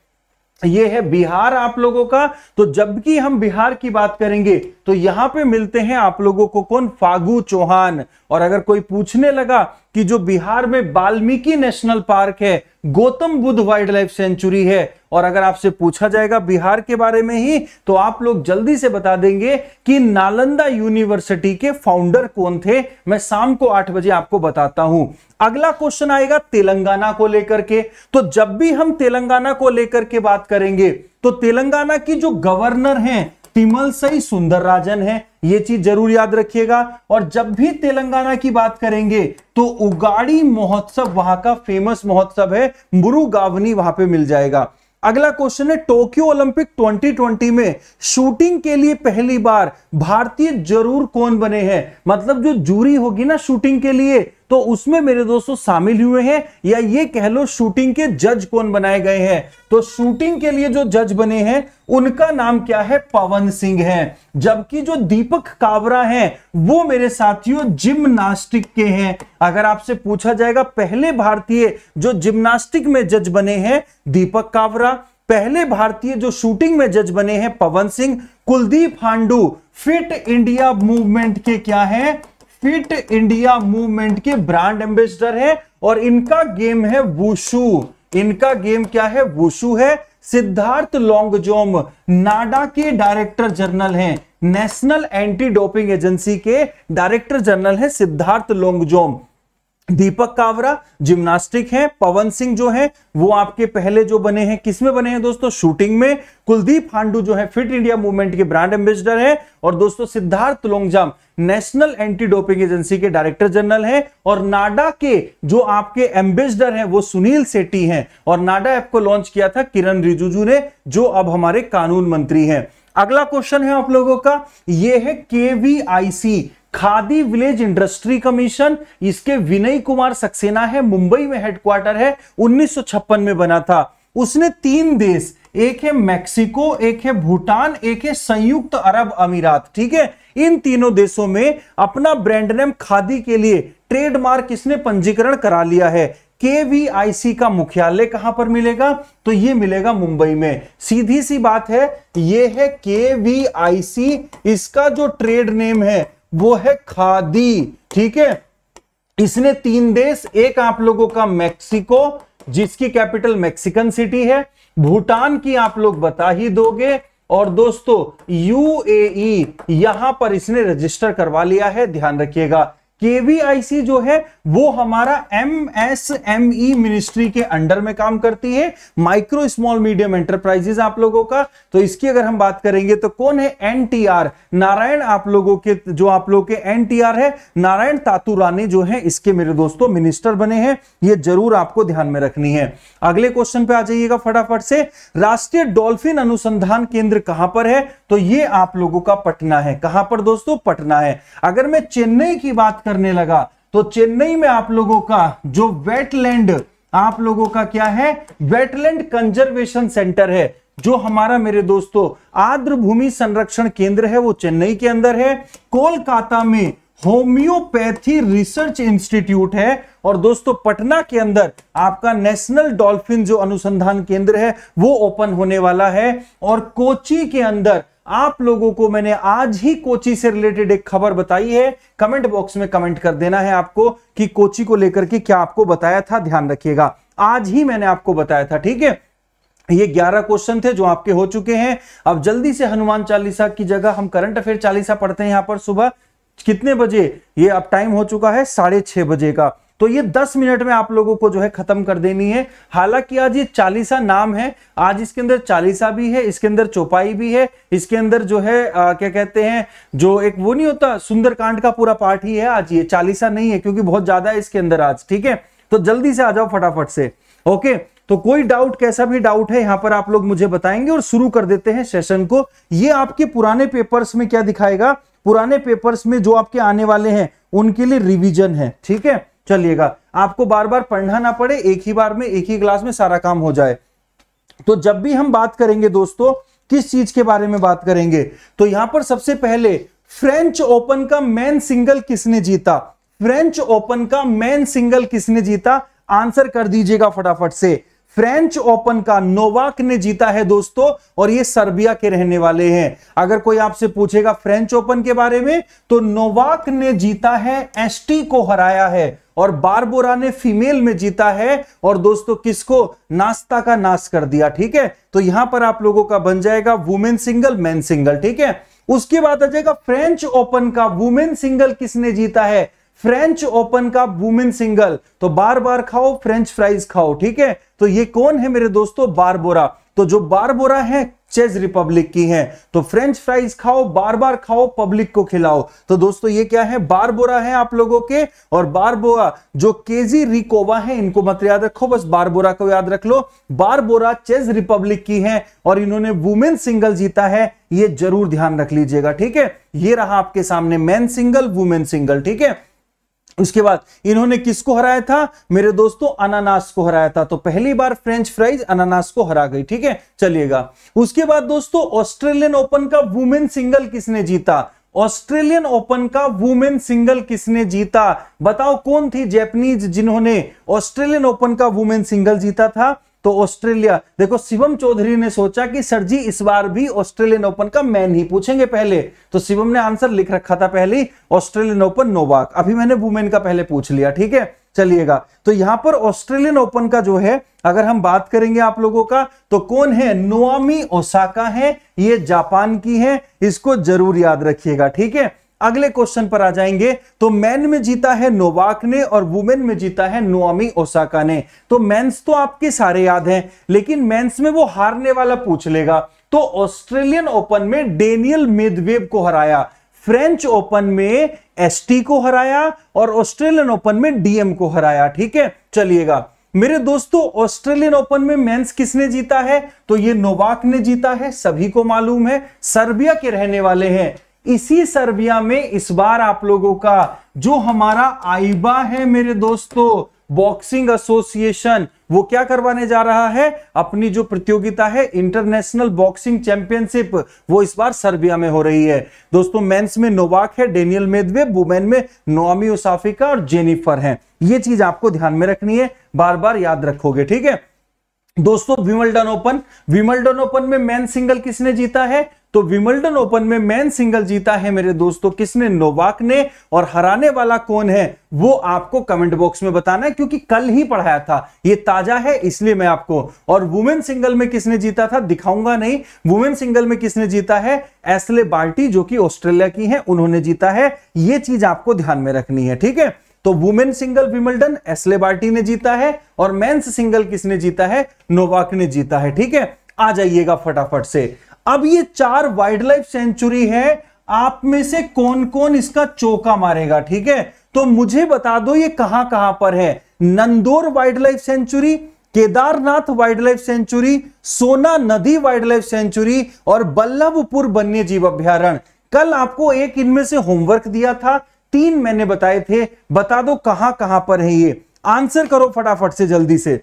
तो ये है बिहार आप लोगों का तो जबकि हम बिहार की बात करेंगे तो यहां पे मिलते हैं आप लोगों को कौन फागू चौहान और अगर कोई पूछने लगा कि जो बिहार में वाल्मीकि नेशनल पार्क है Gautam Buddha wildlife sanctuary है और अगर आपसे पूछा जाएगा बिहार के बारे में ही तो आप लोग जल्दी से बता देंगे कि नालंदा यूनिवर्सिटी के फाउंडर कौन थे मैं शाम को आठ बजे आपको बताता हूं अगला क्वेश्चन आएगा तेलंगाना को लेकर के तो जब भी हम तेलंगाना को लेकर के बात करेंगे तो तेलंगाना की जो गवर्नर है तिमल सई सुंदर राजन है ये चीज जरूर याद रखिएगा और जब भी तेलंगाना की बात करेंगे तो उगाड़ी महोत्सव वहां का फेमस महोत्सव है मुरुगावनी वहां पे मिल जाएगा अगला क्वेश्चन है टोक्यो ओलंपिक 2020 में शूटिंग के लिए पहली बार भारतीय जरूर कौन बने हैं मतलब जो जूरी होगी ना शूटिंग के लिए तो उसमें मेरे दोस्तों शामिल हुए हैं या ये कह लो शूटिंग के जज कौन बनाए गए हैं तो शूटिंग के लिए जो जज बने हैं उनका नाम क्या है पवन सिंह है जबकि जो दीपक कावरा है वो मेरे साथियों जिम्नास्टिक के हैं अगर आपसे पूछा जाएगा पहले भारतीय जो जिम्नास्टिक में जज बने हैं दीपक कावरा पहले भारतीय जो शूटिंग में जज बने हैं Pawan Singh Kuldeep Handoo fit India movement के क्या है फिट इंडिया मूवमेंट के ब्रांड एम्बेसडर हैं और इनका गेम है वुशु इनका गेम क्या है वुशु है सिद्धार्थ लॉन्गजोम नाडा के डायरेक्टर जनरल हैं नेशनल एंटी डोपिंग एजेंसी के डायरेक्टर जनरल हैं सिद्धार्थ लॉन्गजोम दीपक कावरा जिम्नास्टिक हैं पवन सिंह जो हैं वो आपके पहले जो बने हैं किसमें बने हैं दोस्तों शूटिंग में कुलदीप हांडू जो है फिट इंडिया मूवमेंट के ब्रांड एम्बेसडर हैं और दोस्तों Siddharth Longjam national anti doping agency के डायरेक्टर जनरल हैं और नाडा के जो आपके एम्बेसडर हैं वो सुनील सेट्टी हैं और नाडा ऐप को लॉन्च किया था किरण रिजिजू ने जो अब हमारे कानून मंत्री हैं अगला क्वेश्चन है आप लोगों का ये है KVIC Khadi village industry commission इसके विनय कुमार सक्सेना है मुंबई में हेडक्वार्टर है उन्नीस में बना था उसने तीन देश एक है मेक्सिको एक है भूटान एक है संयुक्त अरब अमीरात ठीक है इन तीनों देशों में अपना ब्रांड नेम खादी के लिए ट्रेडमार्क इसने पंजीकरण करा लिया है केवीआईसी का मुख्यालय कहां पर मिलेगा तो ये मिलेगा मुंबई में सीधी सी बात है ये है केवीआईसी इसका जो ट्रेड नेम है वो है खादी ठीक है इसने तीन देश एक आप लोगों का मेक्सिको जिसकी कैपिटल मेक्सिकन सिटी है भूटान की आप लोग बता ही दोगे और दोस्तों यूएई यहां पर इसने रजिस्टर करवा लिया है ध्यान रखिएगा केवीआईसी जो है वो हमारा एमएसएमई मिनिस्ट्री के अंडर में काम करती है माइक्रो स्मॉल मीडियम एंटरप्राइजेस आप लोगों का तो इसकी अगर हम बात करेंगे तो कौन है एनटीआर नारायण आप लोगों के जो आप लोग के एनटीआर है नारायण तातुरानी जो है इसके मेरे दोस्तों मिनिस्टर बने हैं ये जरूर आपको ध्यान में रखनी है अगले क्वेश्चन पे आ जाइएगा फटाफट से राष्ट्रीय डॉल्फिन अनुसंधान केंद्र कहां पर है तो ये आप लोगों का पटना है कहां पर दोस्तों पटना है अगर मैं चेन्नई की बात करने लगा तो चेन्नई में आप लोगों का जो वेटलैंड आप लोगों का क्या है वेटलैंड कंजर्वेशन सेंटर है जो हमारा मेरे दोस्तों आर्द्र भूमि संरक्षण केंद्र है वो चेन्नई के अंदर है कोलकाता में होम्योपैथी रिसर्च इंस्टीट्यूट है और दोस्तों पटना के अंदर आपका नेशनल डॉल्फिन जो अनुसंधान केंद्र है वो ओपन होने वाला है और कोची के अंदर आप लोगों को मैंने आज ही कोची से रिलेटेड एक खबर बताई है कमेंट बॉक्स में कमेंट कर देना है आपको कि कोची को लेकर के क्या आपको बताया था ध्यान रखिएगा आज ही मैंने आपको बताया था ठीक है ये 11 क्वेश्चन थे जो आपके हो चुके हैं अब जल्दी से हनुमान चालीसा की जगह हम करंट अफेयर चालीसा पढ़ते हैं यहां पर सुबह कितने बजे ये अब टाइम हो चुका है साढ़े छह बजे का तो ये 10 मिनट में आप लोगों को जो है खत्म कर देनी है हालांकि आज ये चालीसा नाम है आज इसके अंदर चालीसा भी है इसके अंदर चौपाई भी है इसके अंदर जो है आ, क्या कहते हैं जो एक वो नहीं होता सुंदरकांड का पूरा पार्ट ही है आज ये चालीसा नहीं है क्योंकि बहुत ज्यादा है इसके अंदर आज ठीक है तो जल्दी से आ जाओ फटाफट से ओके तो कोई डाउट कैसा भी डाउट है यहां पर आप लोग मुझे बताएंगे और शुरू कर देते हैं सेशन को ये आपके पुराने पेपर्स में क्या दिखाएगा पुराने पेपर्स में जो आपके आने वाले हैं उनके लिए रिवीजन है ठीक है चलिएगा आपको बार बार पढ़ना ना पड़े एक ही बार में एक ही क्लास में सारा काम हो जाए तो जब भी हम बात करेंगे दोस्तों किस चीज के बारे में बात करेंगे तो यहां पर सबसे पहले फ्रेंच ओपन का मैन सिंगल किसने जीता फ्रेंच ओपन का मैन सिंगल किसने जीता आंसर कर दीजिएगा फटाफट से फ्रेंच ओपन का नोवाक ने जीता है दोस्तों और ये सर्बिया के रहने वाले हैं अगर कोई आपसे पूछेगा फ्रेंच ओपन के बारे में तो नोवाक ने जीता है एसटी को हराया है और बारबोरा ने फीमेल में जीता है और दोस्तों किसको नाश्ता का नाश कर दिया ठीक है तो यहां पर आप लोगों का बन जाएगा वुमेन सिंगल मैन सिंगल ठीक है उसके बाद आ जाएगा फ्रेंच ओपन का वुमेन सिंगल किसने जीता है फ्रेंच ओपन का वुमेन सिंगल तो बार बार खाओ फ्रेंच फ्राइज खाओ ठीक है तो ये कौन है मेरे दोस्तों बारबोरा तो जो बारबोरा है चेज रिपब्लिक की हैं तो फ्रेंच फ्राइज खाओ बार बार खाओ पब्लिक को खिलाओ तो दोस्तों ये क्या है बारबोरा है आप लोगों के और बारबोरा जो केजी रिकोवा है इनको मत याद रखो बस बारबोरा को याद रख लो बारबोरा चेज रिपब्लिक की है और इन्होंने वुमेन सिंगल जीता है ये जरूर ध्यान रख लीजिएगा ठीक है ये रहा आपके सामने मैन सिंगल वुमेन सिंगल ठीक है उसके बाद इन्होंने किसको हराया था मेरे दोस्तों अनानास को हराया था तो पहली बार फ्रेंच फ्राइज अनानास को हरा गई ठीक है चलिएगा उसके बाद दोस्तों ऑस्ट्रेलियन ओपन का वुमेन सिंगल किसने जीता ऑस्ट्रेलियन ओपन का वुमेन सिंगल किसने जीता बताओ कौन थी जैपनीज जिन्होंने ऑस्ट्रेलियन ओपन का वुमेन सिंगल जीता था तो ऑस्ट्रेलिया देखो शिवम चौधरी ने सोचा कि सर जी इस बार भी ऑस्ट्रेलियन ओपन का मैन ही पूछेंगे पहले तो शिवम ने आंसर लिख रखा था पहले ऑस्ट्रेलियन ओपन नोवाक अभी मैंने वुमेन का पहले पूछ लिया ठीक है चलिएगा तो यहां पर ऑस्ट्रेलियन ओपन का जो है अगर हम बात करेंगे आप लोगों का तो कौन है नोआमी ओसाका है ये जापान की है इसको जरूर याद रखिएगा ठीक है अगले क्वेश्चन पर आ जाएंगे तो मैन में जीता है नोवाक ने और वुमेन में जीता है नोआमी ओसाका ने तो मेंस तो आपके सारे याद हैं लेकिन मेंस में वो हारने वाला पूछ लेगा तो ऑस्ट्रेलियन ओपन में डेनियल मेदवेब को हराया फ्रेंच ओपन में एसटी को हराया और ऑस्ट्रेलियन ओपन में डीएम को हराया ठीक है चलिएगा मेरे दोस्तों ऑस्ट्रेलियन ओपन में मेंस किसने जीता है तो ये नोवाक ने जीता है सभी को मालूम है सर्बिया के रहने वाले हैं इसी सर्बिया में इस बार आप लोगों का जो हमारा आईबा है मेरे दोस्तों बॉक्सिंग एसोसिएशन वो क्या करवाने जा रहा है अपनी जो प्रतियोगिता है इंटरनेशनल बॉक्सिंग चैंपियनशिप वो इस बार सर्बिया में हो रही है दोस्तों मेंस में नोवाक है डेनियल मेदवे वुमेन में नोमी उफिका और जेनिफर हैं ये चीज आपको ध्यान में रखनी है बार बार याद रखोगे ठीक है दोस्तों विमल्डन ओपन विमल्डन ओपन में मेन सिंगल किसने जीता है तो विमल्डन ओपन में मैन सिंगल जीता है मेरे दोस्तों किसने नोवाक ने और हराने वाला कौन है वो आपको कमेंट बॉक्स में बताना है क्योंकि कल ही पढ़ाया था ये ताजा है इसलिए मैं आपको और वुमेन सिंगल में किसने जीता था दिखाऊंगा नहीं वुमेन सिंगल में किसने जीता है एसले बाल्टी जो कि ऑस्ट्रेलिया की है उन्होंने जीता है ये चीज आपको ध्यान में रखनी है ठीक है तो वुमेन सिंगल विमल्डन एसले बाल्टी ने जीता है और मेन्स सिंगल किसने जीता है नोवाक ने जीता है ठीक है आ जाइएगा फटाफट से अब ये चार वाइल्ड लाइफ सेंचुरी है आप में से कौन कौन इसका चौका मारेगा ठीक है तो मुझे बता दो ये कहां कहां पर है Nandhaur wildlife sanctuary Kedarnath wildlife sanctuary Sona नदी वाइल्ड लाइफ सेंचुरी और बल्लभपुर वन्य जीव अभ्यारण्य कल आपको एक इनमें से होमवर्क दिया था तीन मैंने बताए थे बता दो कहां कहां पर है ये आंसर करो फटाफट से जल्दी से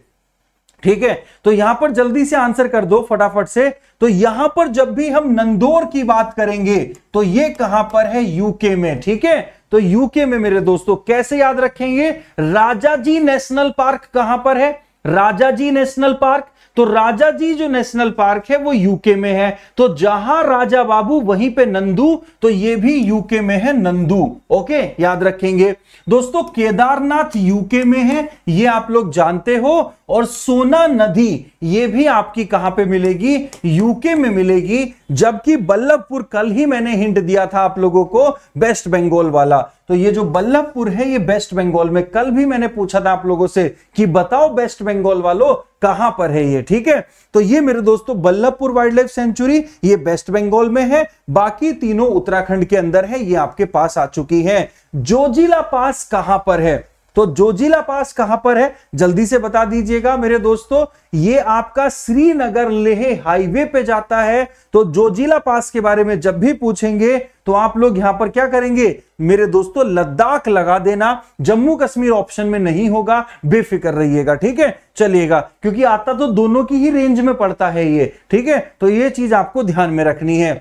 ठीक है तो यहां पर जल्दी से आंसर कर दो फटाफट से तो यहां पर जब भी हम नंदोर की बात करेंगे तो ये कहां पर है यूके में ठीक है तो यूके में मेरे दोस्तों कैसे याद रखेंगे राजा जी नेशनल पार्क कहां पर है राजा जी नेशनल पार्क तो राजा जी जो नेशनल पार्क है वो यूके में है तो जहां राजा बाबू वहीं पे नंदू तो ये भी यूके में है नंदू ओके याद रखेंगे दोस्तों केदारनाथ यूके में है ये आप लोग जानते हो और सोना नदी ये भी आपकी कहां पे मिलेगी यूके में मिलेगी जबकि बल्लभपुर कल ही मैंने हिंट दिया था आप लोगों को वेस्ट बंगाल वाला तो ये जो बल्लभपुर है ये वेस्ट बंगाल में कल भी मैंने पूछा था आप लोगों से कि बताओ वेस्ट बंगाल वालों कहां पर है ये ठीक है तो ये मेरे दोस्तों बल्लभपुर वाइल्ड लाइफ सेंचुरी ये वेस्ट बंगाल में है बाकी तीनों उत्तराखंड के अंदर है ये आपके पास आ चुकी है जोजिला पास कहां पर है तो जोजिला पास कहां पर है जल्दी से बता दीजिएगा मेरे दोस्तों ये आपका श्रीनगर लेह हाईवे पे जाता है तो जोजिला पास के बारे में जब भी पूछेंगे तो आप लोग यहां पर क्या करेंगे मेरे दोस्तों लद्दाख लगा देना जम्मू कश्मीर ऑप्शन में नहीं होगा बेफिक्र रहिएगा ठीक है चलिएगा क्योंकि आता तो दोनों की ही रेंज में पड़ता है ये ठीक है तो ये चीज आपको ध्यान में रखनी है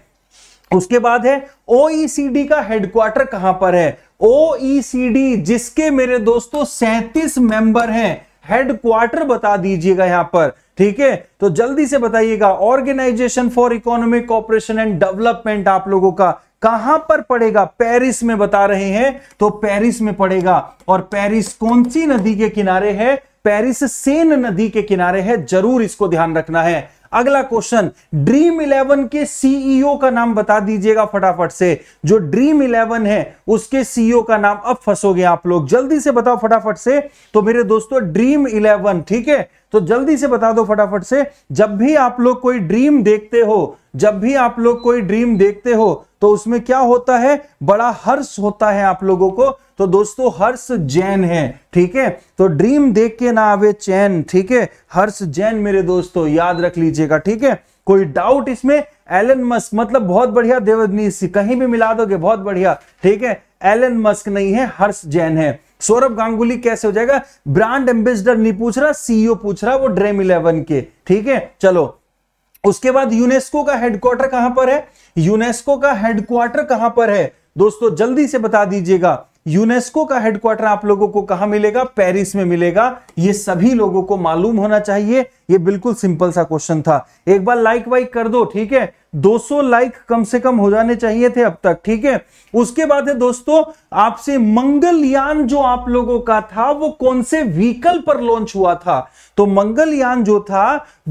उसके बाद है ओईसीडी का हेडक्वार्टर कहां पर है ओईसीडी e जिसके मेरे दोस्तों सैंतीस मेंबर हैं हेडक्वार्टर बता दीजिएगा यहां पर ठीक है तो जल्दी से बताइएगा organisation for economic operation and development आप लोगों का कहां पर पड़ेगा पेरिस में बता रहे हैं तो पेरिस में पड़ेगा और पेरिस कौन सी नदी के किनारे है पेरिस सेन नदी के किनारे है जरूर इसको ध्यान रखना है अगला क्वेश्चन ड्रीम इलेवन के सीईओ e का नाम बता दीजिएगा फटाफट से जो ड्रीम इलेवन है उसके सीईओ e का नाम अब फंसोगे आप लोग जल्दी से बताओ फटाफट से तो मेरे दोस्तों ड्रीम इलेवन ठीक है तो जल्दी से बता दो फटाफट से जब भी आप लोग कोई ड्रीम देखते हो जब भी आप लोग कोई ड्रीम देखते हो तो उसमें क्या होता है बड़ा हर्ष होता है आप लोगों को तो दोस्तों हर्ष जैन है ठीक है तो ड्रीम देख के ना आवे चैन ठीक है हर्ष जैन मेरे दोस्तों याद रख लीजिएगा ठीक है कोई डाउट इसमें एलन मस्क मतलब बहुत बढ़िया देवदनीश कहीं भी मिला दोगे बहुत बढ़िया ठीक है एलन मस्क नहीं है हर्ष जैन है सौरभ गांगुली कैसे हो जाएगा ब्रांड एम्बेसडर नहीं पूछ रहा सीईओ e पूछ रहा वो ड्रेम इलेवन के ठीक है चलो उसके बाद यूनेस्को का हेडक्वार्टर कहां पर है यूनेस्को का हेडक्वार्टर कहां पर है दोस्तों जल्दी से बता दीजिएगा यूनेस्को का हेडक्वार्टर आप लोगों को कहा मिलेगा पेरिस में मिलेगा ये सभी लोगों को मालूम होना चाहिए ये बिल्कुल सिंपल सा क्वेश्चन था एक बार लाइक वाइक कर दो ठीक है 200 लाइक कम से कम हो जाने चाहिए थे अब तक ठीक है उसके बाद है दोस्तों आपसे मंगलयान जो आप लोगों का था वो कौन से व्हीकल पर लॉन्च हुआ था तो मंगलयान जो था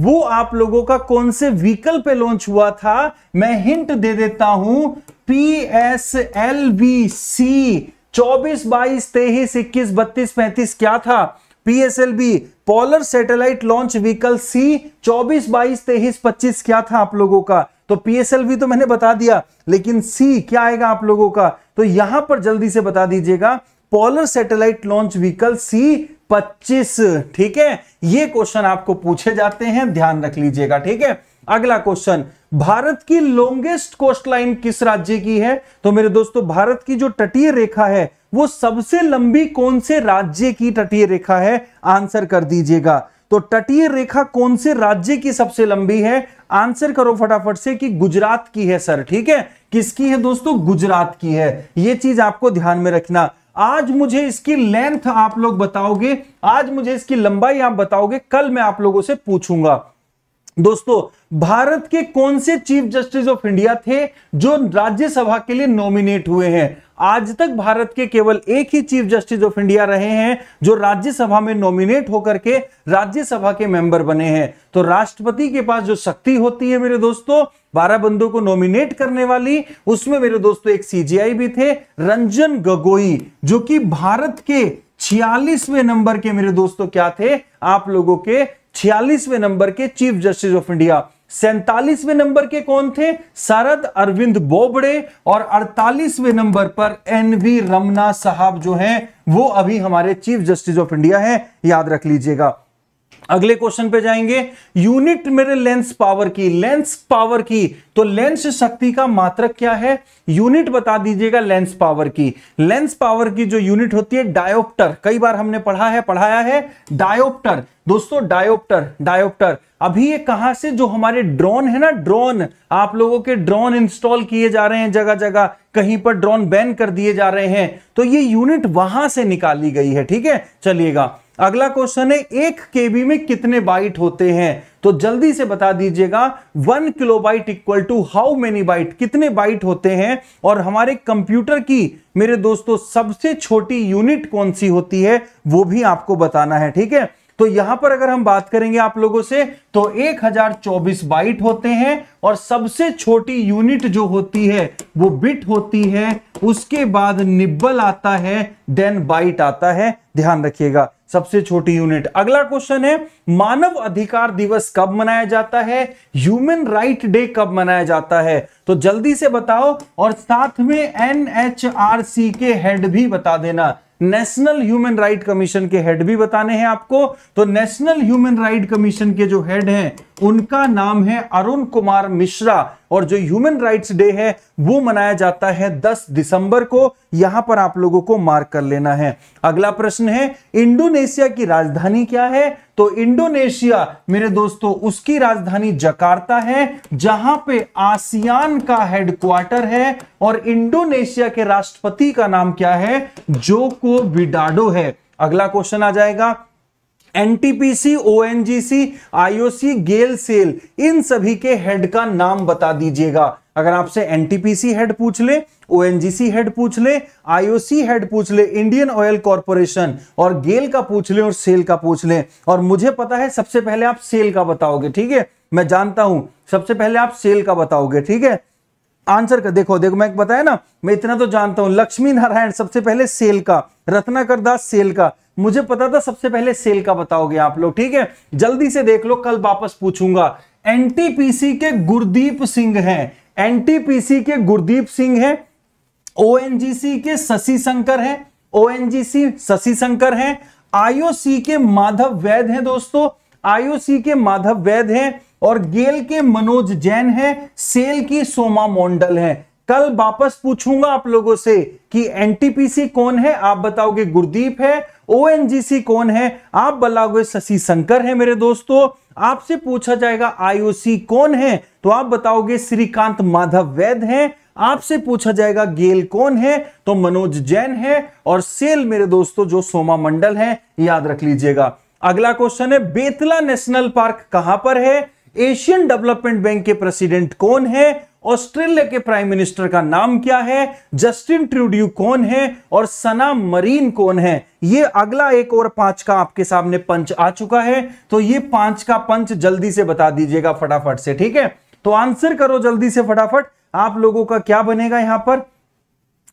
वो आप लोगों का कौन से व्हीकल पे लॉन्च हुआ था मैं हिंट दे देता हूं P S L V C चौबीस बाईस तेईस इक्कीस बत्तीस पैंतीस क्या था PSLV polar satellite launch vehicle C चौबीस बाईस तेईस पच्चीस क्या था आप लोगों का तो पीएसएलवी तो मैंने बता दिया लेकिन सी क्या आएगा आप लोगों का तो यहां पर जल्दी से बता दीजिएगा polar satellite launch vehicle C 25 ठीक है ये क्वेश्चन आपको पूछे जाते हैं ध्यान रख लीजिएगा ठीक है अगला क्वेश्चन भारत की लॉन्गेस्ट कोस्ट लाइन किस राज्य की है तो मेरे दोस्तों भारत की जो तटीय रेखा है वो सबसे लंबी कौन से राज्य की तटीय रेखा है आंसर कर दीजिएगा तो तटीय रेखा कौन से राज्य की सबसे लंबी है आंसर करो फटाफट से कि गुजरात की है सर ठीक है किसकी है दोस्तों गुजरात की है यह चीज आपको ध्यान में रखना आज मुझे इसकी लेंथ आप लोग बताओगे आज मुझे इसकी लंबाई आप बताओगे कल मैं आप लोगों से पूछूंगा दोस्तों भारत के कौन से चीफ जस्टिस ऑफ इंडिया थे जो राज्यसभा के लिए नॉमिनेट हुए हैं आज तक भारत के केवल एक ही चीफ जस्टिस ऑफ इंडिया रहे हैं जो राज्यसभा में नॉमिनेट होकर के राज्यसभा के मेंबर बने हैं तो राष्ट्रपति के पास जो शक्ति होती है मेरे दोस्तों बारह बंदों को नॉमिनेट करने वाली उसमें मेरे दोस्तों एक सीजीआई भी थे रंजन गगोई जो कि भारत के छियालीसवें नंबर के मेरे दोस्तों क्या थे आप लोगों के छियालीसवें नंबर के चीफ जस्टिस ऑफ इंडिया सैतालीसवें नंबर के कौन थे शरद अरविंद बोबड़े और अड़तालीसवें नंबर पर एन वी रमना साहब जो हैं वो अभी हमारे चीफ जस्टिस ऑफ इंडिया हैं याद रख लीजिएगा अगले क्वेश्चन पे जाएंगे यूनिट मेरे लेंस पावर की लेंस पावर की तो लेंस शक्ति का मात्रक क्या है यूनिट बता दीजिएगा लेंस पावर की लेंस पावर की जो यूनिट होती है डायोप्टर कई बार हमने पढ़ा है पढ़ाया है डायोप्टर दोस्तों डायोप्टर डायोप्टर अभी ये कहां से जो हमारे ड्रोन है ना ड्रोन आप लोगों के ड्रोन इंस्टॉल किए जा रहे हैं जगह जगह कहीं पर ड्रोन बैन कर दिए जा रहे हैं तो ये यूनिट वहां से निकाली गई है ठीक है चलिएगा अगला क्वेश्चन है एक केबी में कितने बाइट होते हैं तो जल्दी से बता दीजिएगा one kilobyte equal to how many byte कितने बाइट होते हैं और हमारे कंप्यूटर की मेरे दोस्तों सबसे छोटी यूनिट कौन सी होती है वो भी आपको बताना है ठीक है तो यहां पर अगर हम बात करेंगे आप लोगों से तो 1024 बाइट होते हैं और सबसे छोटी यूनिट जो होती है वो बिट होती है उसके बाद निब्बल आता है देन बाइट आता है ध्यान रखिएगा सबसे छोटी यूनिट अगला क्वेश्चन है मानव अधिकार दिवस कब मनाया जाता है ह्यूमन राइट डे कब मनाया जाता है तो जल्दी से बताओ और साथ में एनएचआरसी के हेड भी बता देना नेशनल ह्यूमन राइट कमीशन के हेड भी बताने हैं आपको तो नेशनल ह्यूमन राइट कमीशन के जो हेड हैं उनका नाम है अरुण कुमार मिश्रा और जो ह्यूमन राइट्स डे है वो मनाया जाता है 10 दिसंबर को यहां पर आप लोगों को मार्क कर लेना है अगला प्रश्न है इंडोनेशिया की राजधानी क्या है तो इंडोनेशिया मेरे दोस्तों उसकी राजधानी जकार्ता है जहां पे आसियान का हेडक्वार्टर है और इंडोनेशिया के राष्ट्रपति का नाम क्या है जोको बिडाडो है अगला क्वेश्चन आ जाएगा NTPC ONGC IOC GAIL SAIL इन सभी के हेड का नाम बता दीजिएगा अगर आपसे एनटीपीसी हेड पूछ ले ओएनजीसी हेड पूछ ले आईओसी हेड पूछ ले इंडियन ऑयल कॉरपोरेशन और गेल का पूछ ले और सेल का पूछ ले और मुझे पता है सबसे पहले आप सेल का बताओगे ठीक है मैं जानता हूं सबसे पहले आप सेल का बताओगे ठीक है आंसर का देखो देखो मैं बताया ना मैं इतना तो जानता हूं लक्ष्मी नारायण सबसे पहले सेल का रत्नाकर दास सेल का मुझे पता था सबसे पहले सेल का बताओगे आप लोग ठीक है जल्दी से देख लो कल वापस पूछूंगा एनटीपीसी के गुरदीप सिंह हैं एनटीपीसी के गुरदीप सिंह हैं ओएनजीसी के शशि शंकर हैं ओएनजीसी शशि शंकर हैं आईओसी के माधव वैद हैं दोस्तों आईओसी के माधव वैद हैं और गेल के मनोज जैन हैं सेल की सोमा मोंडल हैं कल वापस पूछूंगा आप लोगों से कि एनटीपीसी कौन है आप बताओगे गुरदीप है ओएनजीसी कौन है आप बताओगे शशि शंकर है मेरे दोस्तों आपसे पूछा जाएगा आईओसी कौन है तो आप बताओगे श्रीकांत माधव वैद है आपसे पूछा जाएगा गेल कौन है तो मनोज जैन है और सेल मेरे दोस्तों जो सोमा मंडल है याद रख लीजिएगा अगला क्वेश्चन है बेतला नेशनल पार्क कहां पर है एशियन डेवलपमेंट बैंक के प्रेसिडेंट कौन है ऑस्ट्रेलिया के प्राइम मिनिस्टर का नाम क्या है जस्टिन ट्रूड्यू कौन है और सना मरीन कौन है ये अगला एक और पांच का आपके सामने पंच आ चुका है तो ये पांच का पंच जल्दी से बता दीजिएगा फटाफट से ठीक है तो आंसर करो जल्दी से फटाफट आप लोगों का क्या बनेगा यहां पर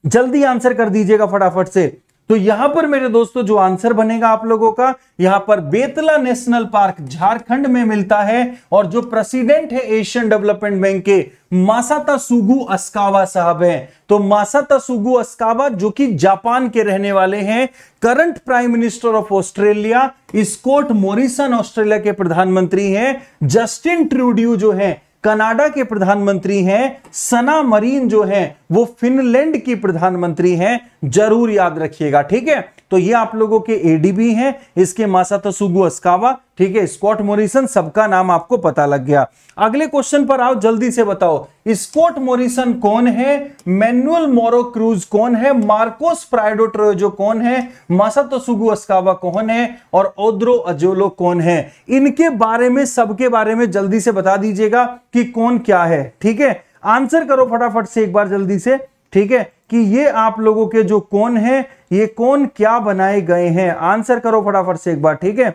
जल्दी आंसर कर दीजिएगा फटाफट से तो यहां पर मेरे दोस्तों जो आंसर बनेगा आप लोगों का यहां पर बेतला नेशनल पार्क झारखंड में मिलता है और जो प्रेसिडेंट है एशियन डेवलपमेंट बैंक के मासाता सुगु अस्कावा साहब हैं तो मासाता सुगु अस्कावा जो कि जापान के रहने वाले हैं current prime minister of Australia Scott Morrison Australia के प्रधानमंत्री हैं जस्टिन ट्रूड्यू जो है कनाडा के प्रधानमंत्री हैं सना मरीन जो हैं वो फिनलैंड की प्रधानमंत्री हैं जरूर याद रखिएगा ठीक है तो ये आप लोगों के एडीबी हैं इसके मासा तसुगु तो अस्कावा ठीक है स्कॉट मोरिसन सबका नाम आपको पता लग गया अगले क्वेश्चन पर आओ जल्दी से बताओ स्कॉट मोरिसन कौन है मैनुअल मोरो क्रूज कौन है मार्कोस प्राइडो ट्रोजो कौन है मासा तसुगु तो अस्कावा कौन है और ओद्रो अजोलो कौन है इनके बारे में सबके बारे में जल्दी से बता दीजिएगा कि कौन क्या है ठीक है आंसर करो फटाफट से एक बार जल्दी से ठीक है कि ये आप लोगों के जो कौन है ये कौन क्या बनाए गए हैं आंसर करो फटाफट से एक बार ठीक है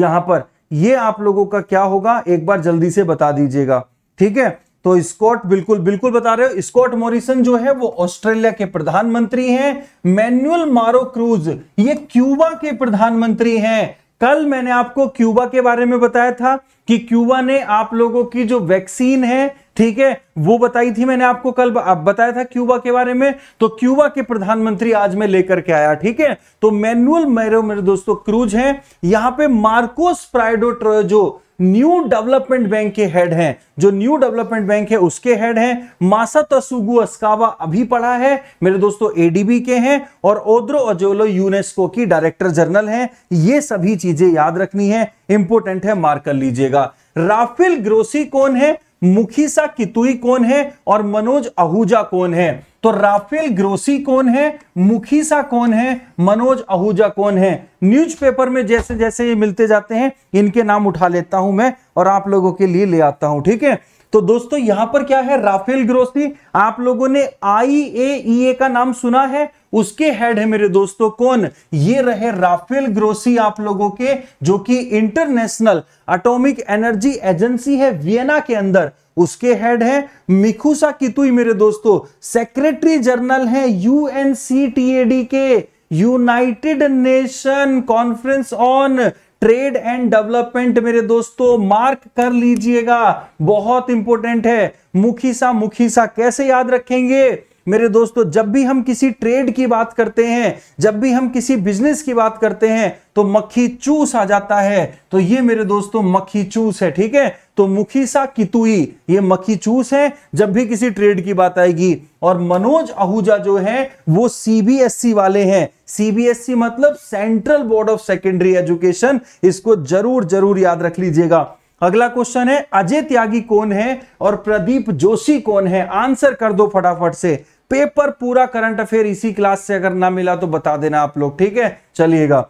यहां पर ये आप लोगों का क्या होगा एक बार जल्दी से बता दीजिएगा ठीक है तो स्कॉट बिल्कुल बिल्कुल बता रहे हो स्कॉट मॉरिसन जो है वो ऑस्ट्रेलिया के प्रधानमंत्री हैं मैनुअल मारो क्रूज ये क्यूबा के प्रधानमंत्री हैं कल मैंने आपको क्यूबा के बारे में बताया था कि क्यूबा ने आप लोगों की जो वैक्सीन है ठीक है वो बताई थी मैंने आपको कल आप बताया था क्यूबा के बारे में तो क्यूबा के प्रधानमंत्री आज मैं लेकर के आया ठीक है तो मैनुअल मैरो मेरे दोस्तों क्रूज है यहां पे Marcos Prado Troyjo new development bank के हेड हैं जो न्यू डेवलपमेंट बैंक है उसके हेड हैं मासा तसुगु अस्कावा अभी पढ़ा है मेरे दोस्तों एडीबी के हैं और ओद्रो अजोलो यूनेस्को की डायरेक्टर जनरल हैं ये सभी चीजें याद रखनी है इंपोर्टेंट है मार्क कर लीजिएगा राफेल ग्रोसी कौन है मुखीसा कितुई कौन है और मनोज आहूजा कौन है तो राफेल ग्रोसी कौन है मुखीसा कौन है मनोज आहूजा कौन है न्यूज़पेपर में जैसे जैसे ये मिलते जाते हैं इनके नाम उठा लेता हूं मैं और आप लोगों के लिए ले आता हूं ठीक है तो दोस्तों यहां पर क्या है राफेल ग्रोसी आप लोगों ने आई ए e का नाम सुना है उसके हेड है मेरे दोस्तों कौन ये रहे राफेल ग्रोसी आप लोगों के जो कि इंटरनेशनल एटॉमिक एनर्जी एजेंसी है वियना के अंदर उसके हेड है मिखुसा कितुई मेरे दोस्तों सेक्रेटरी जनरल है यूएनसीटीएडी के united nation conference on trade and development मेरे दोस्तों मार्क कर लीजिएगा बहुत इंपॉर्टेंट है मुखीसा मुखीसा कैसे याद रखेंगे मेरे दोस्तों जब भी हम किसी ट्रेड की बात करते हैं जब भी हम किसी बिजनेस की बात करते हैं तो मक्खी चूस आ जाता है तो ये मेरे दोस्तों मक्खी चूस है ठीक है तो मुखी सा कितुई ये मक्खी चूस है जब भी किसी ट्रेड की बात आएगी और मनोज आहूजा जो है वो सीबीएसई वाले हैं सीबीएसई मतलब central board of secondary education इसको जरूर जरूर याद रख लीजिएगा अगला क्वेश्चन है अजय त्यागी कौन है और प्रदीप जोशी कौन है आंसर कर दो फटाफट से पेपर पूरा करंट अफेयर इसी क्लास से अगर ना मिला तो बता देना आप लोग ठीक है चलिएगा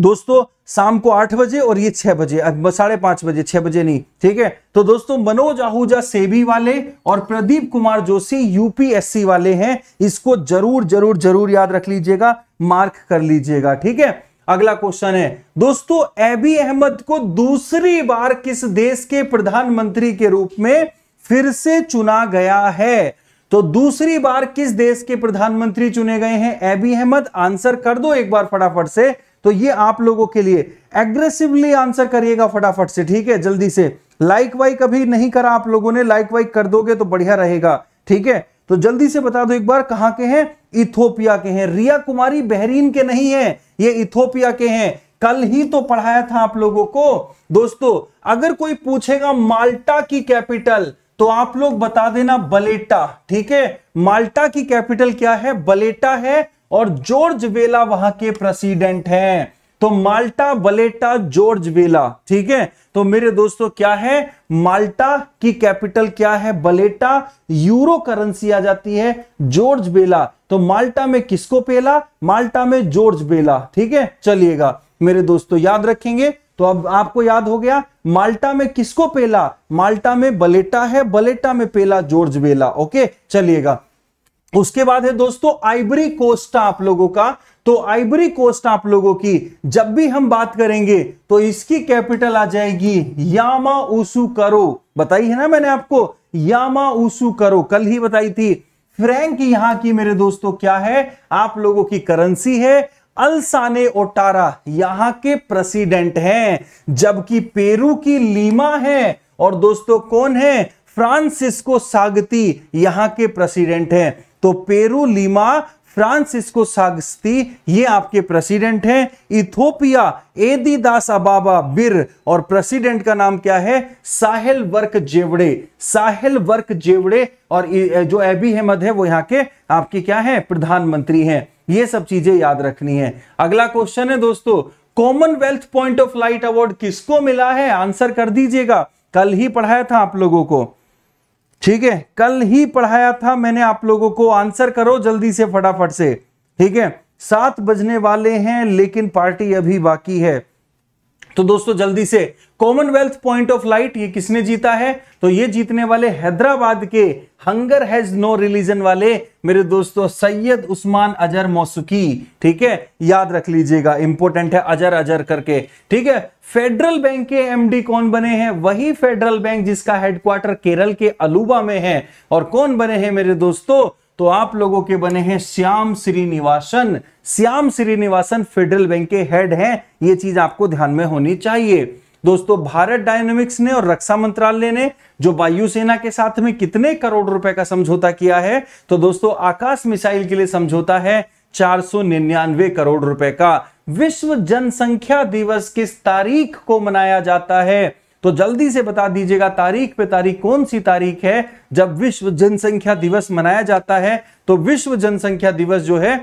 दोस्तों शाम को आठ बजे और ये छह बजे साढ़े पांच बजे छह बजे नहीं ठीक है तो दोस्तों मनोज आहूजा सेबी वाले और प्रदीप कुमार जोशी यूपीएससी वाले हैं इसको जरूर जरूर जरूर याद रख लीजिएगा मार्क कर लीजिएगा ठीक है अगला क्वेश्चन है दोस्तों एबी अहमद को दूसरी बार किस देश के प्रधानमंत्री के रूप में फिर से चुना गया है तो दूसरी बार किस देश के प्रधानमंत्री चुने गए हैं एबी अहमद आंसर कर दो एक बार फटाफट से तो ये आप लोगों के लिए एग्रेसिवली आंसर करिएगा फटाफट से ठीक है जल्दी से लाइक वाइक अभी नहीं करा आप लोगों ने लाइक वाइक कर दोगे तो बढ़िया रहेगा ठीक है तो जल्दी से बता दो एक बार कहां के हैं इथोपिया के हैं रिया कुमारी बहरीन के नहीं है ये इथोपिया के हैं कल ही तो पढ़ाया था आप लोगों को दोस्तों अगर कोई पूछेगा माल्टा की कैपिटल तो आप लोग बता देना बलेटा ठीक है माल्टा की कैपिटल क्या है बलेटा है और जॉर्ज वेला वहां के प्रेसिडेंट हैं तो माल्टा बलेटा जॉर्ज वेला ठीक है तो मेरे दोस्तों क्या है माल्टा की कैपिटल क्या है बलेटा यूरो करेंसी आ जाती है जॉर्ज बेला तो माल्टा में किसको पेला माल्टा में जॉर्ज बेला ठीक है चलिएगा मेरे दोस्तों याद रखेंगे तो अब आपको याद हो गया माल्टा में किसको पेला माल्टा में बलेटा है बलेटा में पेला जॉर्ज बेला ओके चलिएगा उसके बाद है दोस्तों आइबरी कोस्ट आप लोगों का तो आइबरी कोस्ट आप लोगों की जब भी हम बात करेंगे तो इसकी कैपिटल आ जाएगी यामा ऊसू करो बताई है ना मैंने आपको यामा ऊसू करो कल ही बताई थी फ्रैंक यहां की मेरे दोस्तों क्या है आप लोगों की करेंसी है अलसाने ओटारा यहां के प्रेसिडेंट हैं जबकि पेरू की लीमा है और दोस्तों कौन है फ्रांसिस्को सागती यहां के प्रेसिडेंट हैं तो पेरू लीमा फ्रांसिस्को सागस्ती ये आपके प्रेसिडेंट हैं इथोपिया एदी दास अबाबा बिर और प्रेसिडेंट का नाम क्या है साहिल वर्क जेवड़े साहिल वर्क जेवड़े और जो एबी अहमद है वो यहाँ के आपके क्या है प्रधानमंत्री हैं ये सब चीजें याद रखनी है अगला क्वेश्चन है दोस्तों commonwealth point of light award किसको मिला है आंसर कर दीजिएगा कल ही पढ़ाया था आप लोगों को ठीक है कल ही पढ़ाया था मैंने आप लोगों को आंसर करो जल्दी से फटाफट से ठीक है सात बजने वाले हैं लेकिन पार्टी अभी बाकी है तो दोस्तों जल्दी से कॉमनवेल्थ पॉइंट ऑफ लाइट ये किसने जीता है तो ये जीतने वाले हैदराबाद के हंगर हैज नो रिलीजन वाले मेरे दोस्तों सैयद उस्मान अजर मौसुकी ठीक है याद रख लीजिएगा इंपॉर्टेंट है अजर अजर करके ठीक है फेडरल बैंक के एमडी कौन बने हैं वही फेडरल बैंक जिसका हेडक्वार्टर केरल के अलूबा में है और कौन बने हैं मेरे दोस्तों तो आप लोगों के बने हैं श्याम श्रीनिवासन श्याम श्रीनिवासन फेडरल बैंक के हेड हैं ये चीज आपको ध्यान में होनी चाहिए दोस्तों भारत डायनेमिक्स ने और रक्षा मंत्रालय ने जो वायुसेना के साथ में कितने करोड़ रुपए का समझौता किया है तो दोस्तों आकाश मिसाइल के लिए समझौता है चार करोड़ रुपए का विश्व जनसंख्या दिवस किस तारीख को मनाया जाता है तो जल्दी से बता दीजिएगा तारीख पे तारीख कौन सी तारीख है जब विश्व जनसंख्या दिवस मनाया जाता है तो विश्व जनसंख्या दिवस जो है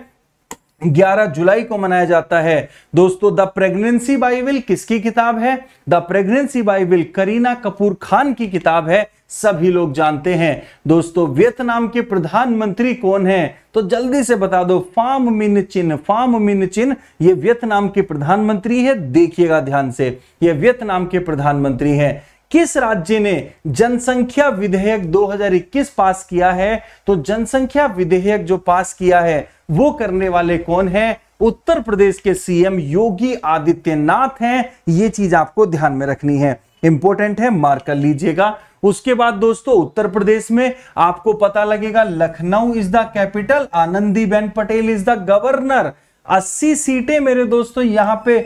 11 जुलाई को मनाया जाता है दोस्तों द प्रेगनेंसी बाइबिल किसकी किताब है the pregnancy bible Kareena Kapoor Khan की किताब है सभी लोग जानते हैं दोस्तों वियतनाम के प्रधानमंत्री कौन है तो जल्दी से बता दो फाम मिन चिन्ह फाम मिन चिन्ह ये वियतनाम के प्रधानमंत्री है देखिएगा ध्यान से ये वियतनाम के प्रधानमंत्री है किस राज्य ने जनसंख्या विधेयक 2021 पास किया है तो जनसंख्या विधेयक जो पास किया है वो करने वाले कौन हैं उत्तर प्रदेश के सीएम योगी आदित्यनाथ हैं ये चीज आपको ध्यान में रखनी है इंपॉर्टेंट है मार्क कर लीजिएगा उसके बाद दोस्तों उत्तर प्रदेश में आपको पता लगेगा Lucknow is the capital Anandiben Patel is the governor 80 सीटें मेरे दोस्तों यहां पे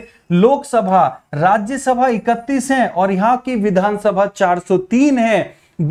लोकसभा राज्यसभा 31 हैं और यहाँ की विधानसभा 403 है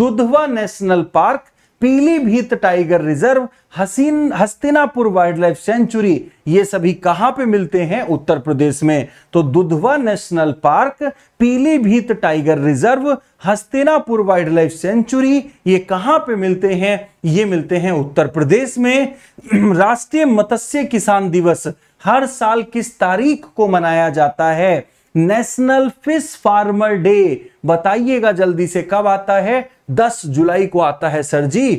Dudhwa national park Pilibhit tiger reserve हसीन हस्तिनापुर वाइल्ड लाइफ सेंचुरी ये सभी कहां पे मिलते हैं उत्तर प्रदेश में तो Dudhwa national park Pilibhit tiger reserve Hastinapur wildlife sanctuary ये कहां पे मिलते हैं ये मिलते हैं उत्तर प्रदेश में राष्ट्रीय मत्स्य किसान दिवस हर साल किस तारीख को मनाया जाता है नेशनल फिश फार्मर डे बताइएगा जल्दी से कब आता है 10 जुलाई को आता है सर जी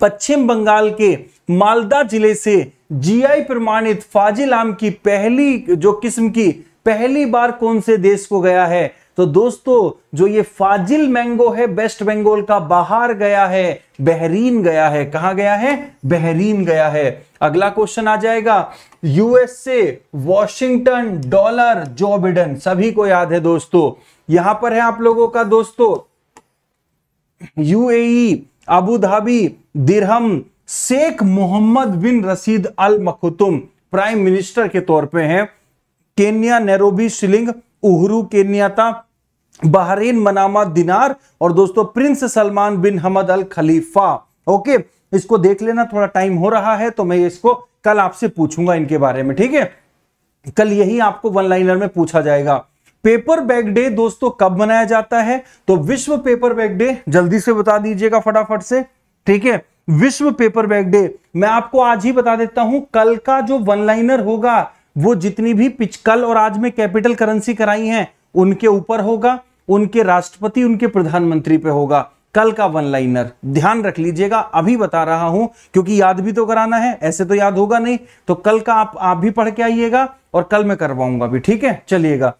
पश्चिम बंगाल के मालदा जिले से जीआई प्रमाणित फाजिल आम की पहली जो किस्म की पहली बार कौन से देश को गया है तो दोस्तों जो ये फाजिल मैंगो है वेस्ट बंगाल का बाहर गया है बहरीन गया है कहा गया है बहरीन गया है अगला क्वेश्चन आ जाएगा यूएसए वॉशिंगटन डॉलर जो बिडन सभी को याद है दोस्तों यहां पर है आप लोगों का दोस्तों UAE Abu Dhabi dirham Sheikh Mohammed bin Rashid Al Maktoum prime minister के तौर पे हैं Kenya Nairobi shilling Uhuru Kenyatta Bahrain Manama dinar और दोस्तों prince Salman bin Hamad Al Khalifa okay इसको देख लेना थोड़ा टाइम हो रहा है तो मैं इसको कल आपसे पूछूंगा इनके बारे में ठीक है कल यही आपको वन लाइनर में पूछा जाएगा पेपर बैग डे दोस्तों कब मनाया जाता है तो विश्व पेपर बैग डे जल्दी से बता दीजिएगा फटाफट से ठीक है विश्व पेपर बैग डे मैं आपको आज ही बता देता हूं कल का जो वन लाइनर होगा वो जितनी भी पिचकल और आज में कैपिटल करेंसी कराई हैं उनके ऊपर होगा उनके राष्ट्रपति उनके प्रधानमंत्री पे होगा कल का वन लाइनर ध्यान रख लीजिएगा अभी बता रहा हूं क्योंकि याद भी तो कराना है ऐसे तो याद होगा नहीं तो कल का आप आप भी पढ़ के आइएगा और कल मैं करवाऊंगा भी ठीक है चलिएगा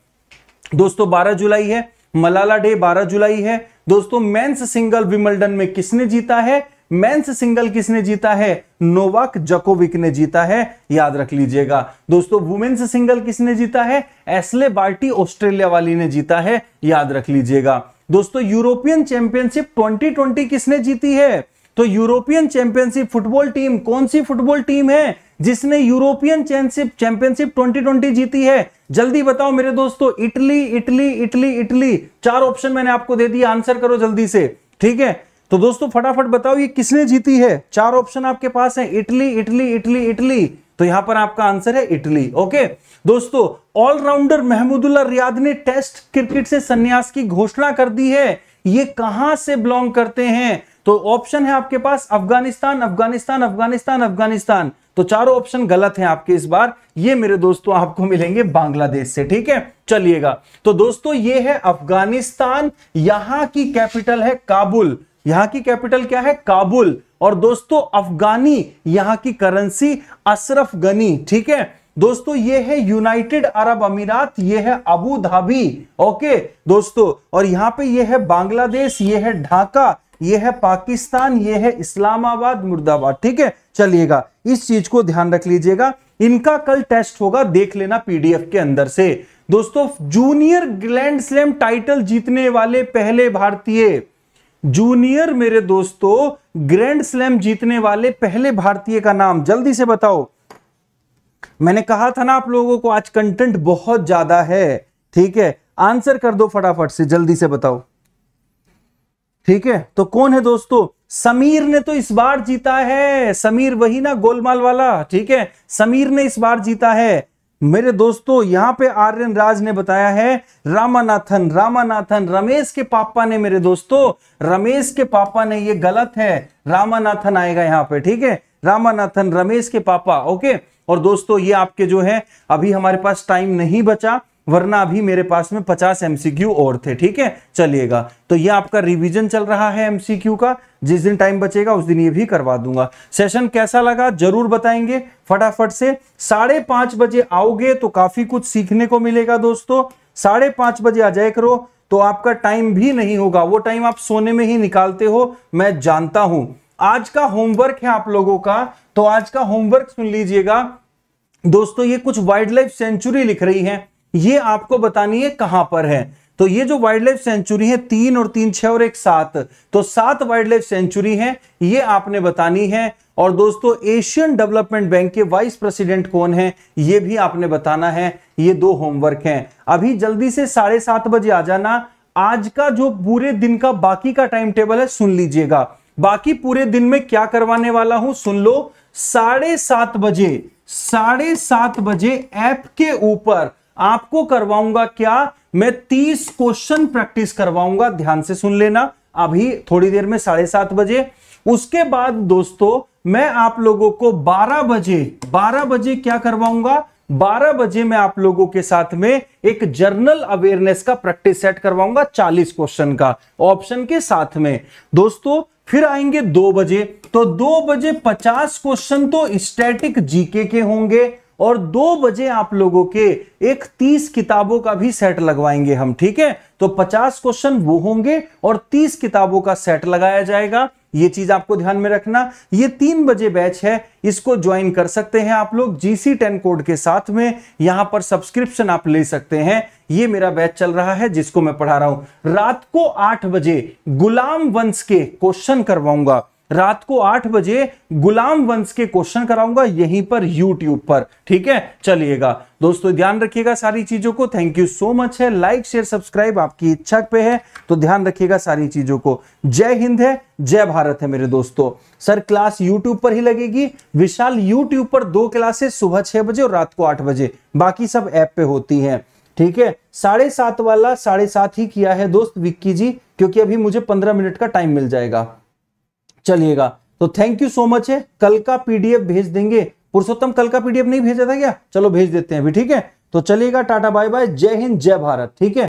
दोस्तों 12 जुलाई है मलाला डे 12 जुलाई है दोस्तों मेंस सिंगल विमल्डन में किसने जीता है मेंस सिंगल किसने जीता है नोवाक जकोविक ने जीता है याद रख लीजिएगा दोस्तों वुमेन्स सिंगल किसने जीता है एसले बार्टी ऑस्ट्रेलिया वाली ने जीता है याद रख लीजिएगा दोस्तों यूरोपियन चैंपियनशिप 2020 किसने जीती है तो यूरोपियन चैंपियनशिप फुटबॉल टीम कौन सी फुटबॉल टीम है जिसने यूरोपियन चैंपियनशिप चैंपियनशिप 2020 जीती है जल्दी बताओ मेरे दोस्तों इटली इटली इटली इटली चार ऑप्शन मैंने आपको दे दिया आंसर करो जल्दी से ठीक है तो दोस्तों फटाफट बताओ ये किसने जीती है चार ऑप्शन आपके पास है इटली इटली इटली इटली तो यहां पर आपका आंसर है इटली ओके दोस्तों ऑलराउंडर महमूदुल्ला रियाद ने टेस्ट क्रिकेट से संन्यास की घोषणा कर दी है ये कहां से बिलोंग करते हैं तो ऑप्शन है आपके पास अफगानिस्तान अफगानिस्तान अफगानिस्तान अफगानिस्तान तो चारों ऑप्शन गलत हैं आपके इस बार ये मेरे दोस्तों आपको मिलेंगे बांग्लादेश से ठीक है चलिएगा तो दोस्तों ये है अफगानिस्तान यहां की कैपिटल है काबुल यहाँ की कैपिटल क्या है काबुल और दोस्तों अफगानी यहां की करेंसी अशरफ गनी ठीक है दोस्तों ये है यूनाइटेड अरब अमीरात ये है अबू धाबी ओके दोस्तों और यहां पे ये है बांग्लादेश ये है ढाका ये है पाकिस्तान ये है इस्लामाबाद मुर्दाबाद ठीक है चलिएगा इस चीज को ध्यान रख लीजिएगा इनका कल टेस्ट होगा देख लेना पीडीएफ के अंदर से दोस्तों जूनियर ग्लैंड स्लैम टाइटल जीतने वाले पहले भारतीय जूनियर मेरे दोस्तों ग्रैंड स्लैम जीतने वाले पहले भारतीय का नाम जल्दी से बताओ मैंने कहा था ना आप लोगों को आज कंटेंट बहुत ज्यादा है ठीक है आंसर कर दो फटाफट से जल्दी से बताओ ठीक है तो कौन है दोस्तों समीर ने तो इस बार जीता है समीर वही ना गोलमाल वाला ठीक है समीर ने इस बार जीता है मेरे दोस्तों यहां पे आर्यन राज ने बताया है रामानाथन रामानाथन रमेश के पापा ने मेरे दोस्तों रमेश के पापा ने ये गलत है रामानाथन आएगा यहां पे ठीक है रामानाथन रमेश के पापा ओके और दोस्तों ये आपके जो है अभी हमारे पास टाइम नहीं बचा वरना अभी मेरे पास में 50 एमसीक्यू और थे ठीक है चलिएगा तो ये आपका रिवीजन चल रहा है एमसीक्यू का जिस दिन टाइम बचेगा उस दिन ये भी करवा दूंगा सेशन कैसा लगा जरूर बताएंगे फटाफट से साढ़े पांच बजे आओगे तो काफी कुछ सीखने को मिलेगा दोस्तों साढ़े पांच बजे आ जाए करो तो आपका टाइम भी नहीं होगा वो टाइम आप सोने में ही निकालते हो मैं जानता हूं आज का होमवर्क है आप लोगों का तो आज का होमवर्क सुन लीजिएगा दोस्तों ये कुछ वाइल्ड लाइफ सेंचुरी लिख रही है ये आपको बतानी है कहां पर है तो ये जो वाइल्ड लाइफ सेंचुरी है तीन और तीन छह और एक सात तो सात वाइल्ड लाइफ सेंचुरी है ये आपने बतानी है और दोस्तों एशियन डेवलपमेंट बैंक के वाइस प्रेसिडेंट कौन है ये भी आपने बताना है ये दो होमवर्क हैं अभी जल्दी से साढ़े सात बजे आ जाना आज का जो पूरे दिन का बाकी का टाइम टेबल है सुन लीजिएगा बाकी पूरे दिन में क्या करवाने वाला हूं सुन लो साढ़े सात बजे साढ़े सात बजे ऐप के ऊपर आपको करवाऊंगा क्या मैं तीस क्वेश्चन प्रैक्टिस करवाऊंगा ध्यान से सुन लेना अभी थोड़ी देर में साढ़े सात बजे उसके बाद दोस्तों मैं आप लोगों को 12 बजे 12 बजे क्या करवाऊंगा 12 बजे मैं आप लोगों के साथ में एक जर्नल अवेयरनेस का प्रैक्टिस सेट करवाऊंगा 40 क्वेश्चन का ऑप्शन के साथ में दोस्तों फिर आएंगे 2 बजे तो 2 बजे 50 क्वेश्चन तो स्टैटिक जीके के होंगे और दो बजे आप लोगों के एक तीस किताबों का भी सेट लगवाएंगे हम ठीक है तो पचास क्वेश्चन वो होंगे और तीस किताबों का सेट लगाया जाएगा ये चीज आपको ध्यान में रखना ये तीन बजे बैच है इसको ज्वाइन कर सकते हैं आप लोग जीसी टेन कोड के साथ में यहां पर सब्सक्रिप्शन आप ले सकते हैं ये मेरा बैच चल रहा है जिसको मैं पढ़ा रहा हूं रात को आठ बजे गुलाम वंश के क्वेश्चन करवाऊंगा रात को आठ बजे गुलाम वंश के क्वेश्चन कराऊंगा यहीं पर यूट्यूब पर ठीक है चलिएगा दोस्तों ध्यान रखिएगा सारी चीजों को थैंक यू सो मच है लाइक शेयर सब्सक्राइब आपकी इच्छा पे है तो ध्यान रखिएगा सारी चीजों को जय हिंद है जय भारत है मेरे दोस्तों सर क्लास यूट्यूब पर ही लगेगी विशाल यूट्यूब पर दो क्लासेस सुबह छह बजे और रात को आठ बजे बाकी सब ऐप पे होती है ठीक है साढ़े सात वाला साढ़े सात ही किया है दोस्त विक्की जी क्योंकि अभी मुझे पंद्रह मिनट का टाइम मिल जाएगा चलिएगा तो थैंक यू सो मच है कल का पीडीएफ भेज देंगे पुरुषोत्तम कल का पीडीएफ नहीं भेजा था क्या चलो भेज देते हैं अभी ठीक है तो चलिएगा टाटा बाय बाय जय हिंद जय भारत ठीक है